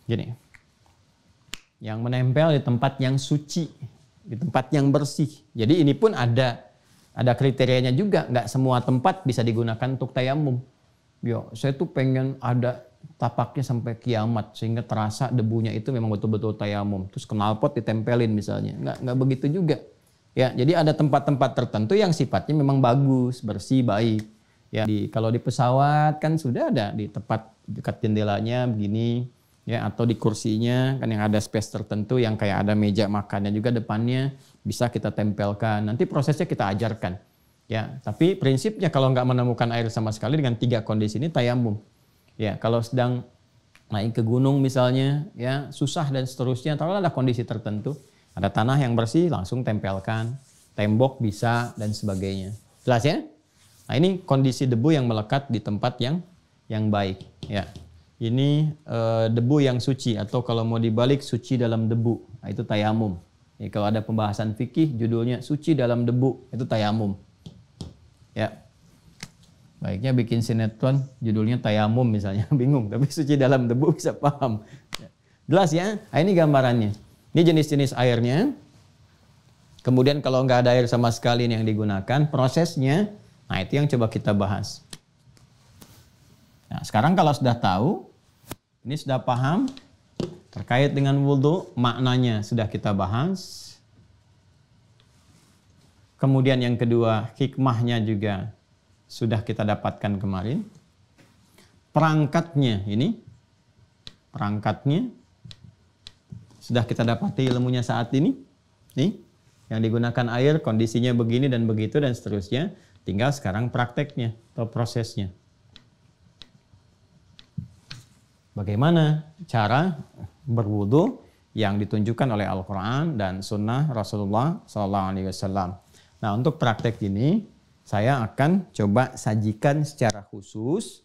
Gini. Yang menempel di tempat yang suci, di tempat yang bersih. Jadi ini pun ada ada kriterianya juga. Nggak semua tempat bisa digunakan untuk tayamum. Yo, saya tuh pengen ada tapaknya sampai kiamat sehingga terasa debunya itu memang betul-betul tayamum. Terus knalpot ditempelin misalnya. Nggak, nggak begitu juga. Ya, jadi ada tempat-tempat tertentu yang sifatnya memang bagus, bersih, baik. Ya, di kalau di pesawat kan sudah ada di tempat dekat jendelanya begini ya atau di kursinya kan yang ada space tertentu yang kayak ada meja makannya juga depannya bisa kita tempelkan. Nanti prosesnya kita ajarkan. Ya, tapi prinsipnya kalau nggak menemukan air sama sekali dengan tiga kondisi ini tayamum. Ya, kalau sedang naik ke gunung misalnya, ya susah dan seterusnya. Kalau ada kondisi tertentu, ada tanah yang bersih langsung tempelkan, tembok bisa dan sebagainya. Jelas ya? Nah ini kondisi debu yang melekat di tempat yang yang baik. Ya, ini e, debu yang suci atau kalau mau dibalik suci dalam debu. Nah, itu tayamum. Ya, kalau ada pembahasan fikih judulnya suci dalam debu itu tayamum. Ya, Baiknya bikin sinetron judulnya tayamum misalnya, bingung. Tapi suci dalam debu bisa paham. Jelas ya? Nah, ini gambarannya. Ini jenis-jenis airnya. Kemudian kalau nggak ada air sama sekali yang digunakan, prosesnya, nah itu yang coba kita bahas. Nah, sekarang kalau sudah tahu, ini sudah paham terkait dengan wudhu, maknanya sudah kita bahas. Kemudian yang kedua, hikmahnya juga sudah kita dapatkan kemarin. Perangkatnya ini, perangkatnya sudah kita dapati ilmunya saat ini. Nih, yang digunakan air kondisinya begini dan begitu dan seterusnya. Tinggal sekarang prakteknya atau prosesnya. Bagaimana cara berwudu yang ditunjukkan oleh Al-Quran dan Sunnah Rasulullah SAW. Nah untuk praktek ini saya akan coba sajikan secara khusus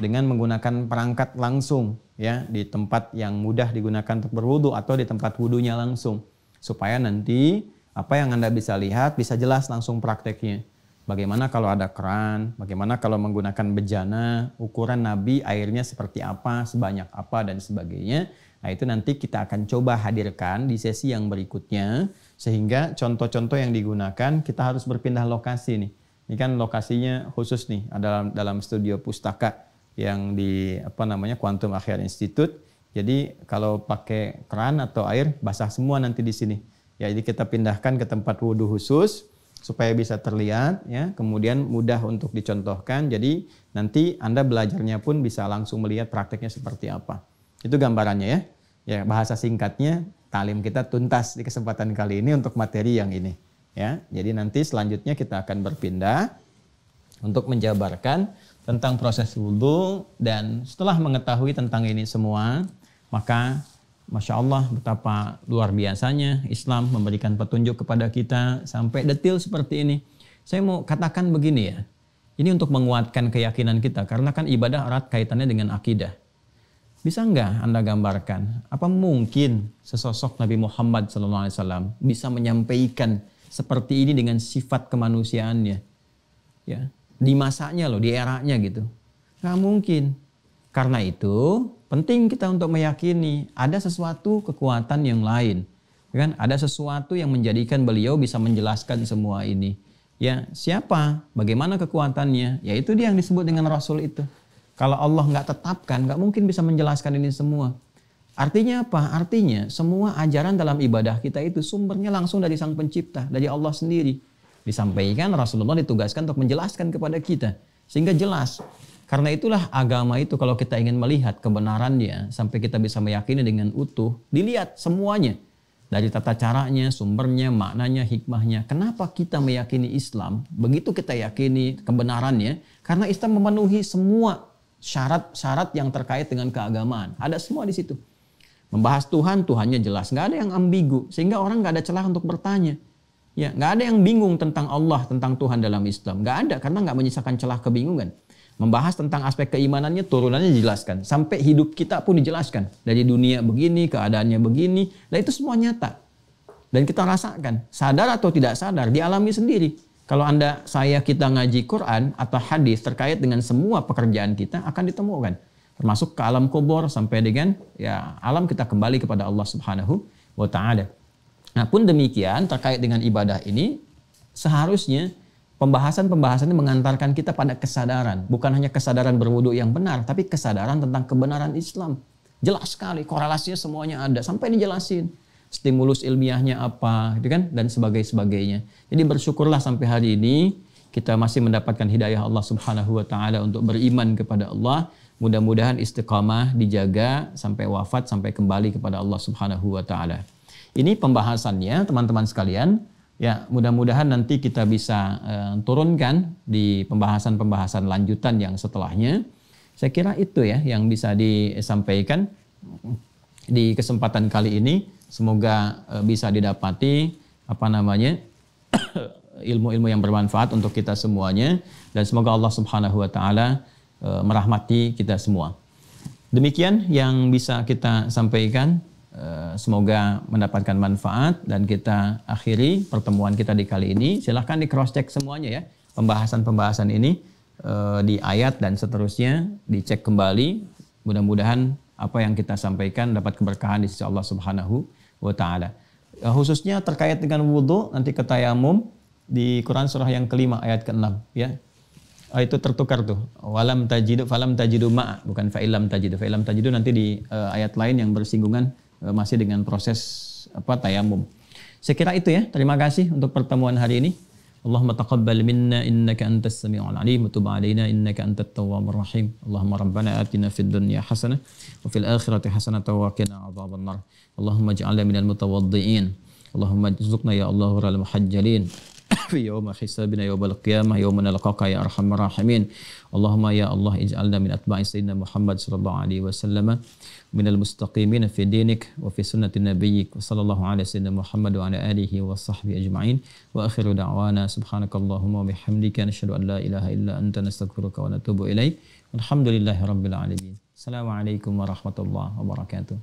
dengan menggunakan perangkat langsung ya di tempat yang mudah digunakan untuk berwudu atau di tempat wudhunya langsung supaya nanti apa yang Anda bisa lihat bisa jelas langsung prakteknya. Bagaimana kalau ada keran, bagaimana kalau menggunakan bejana, ukuran nabi airnya seperti apa, sebanyak apa dan sebagainya. Nah, itu nanti kita akan coba hadirkan di sesi yang berikutnya sehingga contoh-contoh yang digunakan kita harus berpindah lokasi nih. Ini kan lokasinya khusus nih dalam dalam studio pustaka yang di apa namanya Quantum Akhir Institute. Jadi kalau pakai keran atau air basah semua nanti di sini. Ya, jadi kita pindahkan ke tempat wudhu khusus supaya bisa terlihat ya kemudian mudah untuk dicontohkan jadi nanti anda belajarnya pun bisa langsung melihat prakteknya seperti apa itu gambarannya ya ya bahasa singkatnya talim kita tuntas di kesempatan kali ini untuk materi yang ini ya. Jadi nanti selanjutnya kita akan berpindah untuk menjabarkan tentang proses wudhu dan setelah mengetahui tentang ini semua maka Masya Allah betapa luar biasanya Islam memberikan petunjuk kepada kita sampai detil seperti ini. Saya mau katakan begini ya, ini untuk menguatkan keyakinan kita karena kan ibadah erat kaitannya dengan akidah. Bisa nggak Anda gambarkan apa mungkin sesosok Nabi Muhammad SAW bisa menyampaikan seperti ini dengan sifat kemanusiaannya. Ya, di masanya loh, di eranya gitu. Nggak mungkin. Karena itu penting kita untuk meyakini ada sesuatu kekuatan yang lain. Ya kan ada sesuatu yang menjadikan beliau bisa menjelaskan semua ini. Ya, siapa? Bagaimana kekuatannya? Yaitu dia yang disebut dengan rasul itu. Kalau Allah nggak tetapkan, nggak mungkin bisa menjelaskan ini semua. Artinya apa? Artinya semua ajaran dalam ibadah kita itu sumbernya langsung dari Sang Pencipta, dari Allah sendiri. Disampaikan Rasulullah ditugaskan untuk menjelaskan kepada kita sehingga jelas. Karena itulah agama itu kalau kita ingin melihat kebenarannya sampai kita bisa meyakini dengan utuh, dilihat semuanya. Dari tata caranya, sumbernya, maknanya, hikmahnya. Kenapa kita meyakini Islam? Begitu kita yakini kebenarannya, karena Islam memenuhi semua syarat-syarat yang terkait dengan keagamaan. Ada semua di situ. Membahas Tuhan, Tuhannya jelas. Nggak ada yang ambigu. Sehingga orang nggak ada celah untuk bertanya. Ya, nggak ada yang bingung tentang Allah, tentang Tuhan dalam Islam. Nggak ada, karena nggak menyisakan celah kebingungan. Membahas tentang aspek keimanannya, turunannya dijelaskan. Sampai hidup kita pun dijelaskan. Dari dunia begini, keadaannya begini. Nah itu semua nyata. Dan kita rasakan, sadar atau tidak sadar, dialami sendiri. Kalau Anda, saya, kita ngaji Quran atau hadis terkait dengan semua pekerjaan kita akan ditemukan termasuk ke alam kubur sampai dengan ya alam kita kembali kepada Allah Subhanahu wa taala. Nah, pun demikian terkait dengan ibadah ini seharusnya pembahasan-pembahasan ini mengantarkan kita pada kesadaran, bukan hanya kesadaran berwudu yang benar, tapi kesadaran tentang kebenaran Islam. Jelas sekali korelasinya semuanya ada sampai dijelasin stimulus ilmiahnya apa, gitu kan dan sebagainya sebagainya. Jadi bersyukurlah sampai hari ini kita masih mendapatkan hidayah Allah Subhanahu wa taala untuk beriman kepada Allah Mudah-mudahan istiqamah dijaga sampai wafat sampai kembali kepada Allah Subhanahu wa taala. Ini pembahasannya teman-teman sekalian. Ya, mudah-mudahan nanti kita bisa uh, turunkan di pembahasan-pembahasan lanjutan yang setelahnya. Saya kira itu ya yang bisa disampaikan di kesempatan kali ini. Semoga uh, bisa didapati apa namanya ilmu-ilmu yang bermanfaat untuk kita semuanya dan semoga Allah Subhanahu wa taala Eh, merahmati kita semua. Demikian yang bisa kita sampaikan. Eh, semoga mendapatkan manfaat dan kita akhiri pertemuan kita di kali ini. Silahkan di cross check semuanya ya pembahasan-pembahasan ini eh, di ayat dan seterusnya dicek kembali. Mudah-mudahan apa yang kita sampaikan dapat keberkahan di sisi Allah Subhanahu wa taala. Khususnya terkait dengan wudhu nanti ketayamum di Quran surah yang kelima ayat ke-6 ya. Oh, itu tertukar tuh. Walam tajidu falam tajidu ma bukan fa'ilam tajidu. Fa'ilam tajidu nanti di uh, ayat lain yang bersinggungan uh, masih dengan proses apa tayamum. Saya kira itu ya. Terima kasih untuk pertemuan hari ini. Allahumma taqabbal minna innaka antas samiul alim wa tub alaina innaka antat tawwabur rahim. Allahumma rabbana atina fid dunya hasanah wa fil akhirati hasanah wa qina adzabannar. Allahumma ij'alna minal mutawaddiin. Allahumma izzukna ya Allahu al muhajjalin. في يوم حسابنا يوم القيامة يوم نلقاك يا أرحم الراحمين اللهم يا الله اجعلنا من أتباع سيدنا محمد صلى الله عليه وسلم من المستقيمين في دينك وفي سنة نبيك وصلى الله على سيدنا محمد وعلى آله وصحبه أجمعين وآخر دعوانا سبحانك اللهم وبحمدك نشهد أن لا إله إلا أنت نستغفرك ونتوب إليك والحمد لله رب العالمين السلام عليكم ورحمة الله وبركاته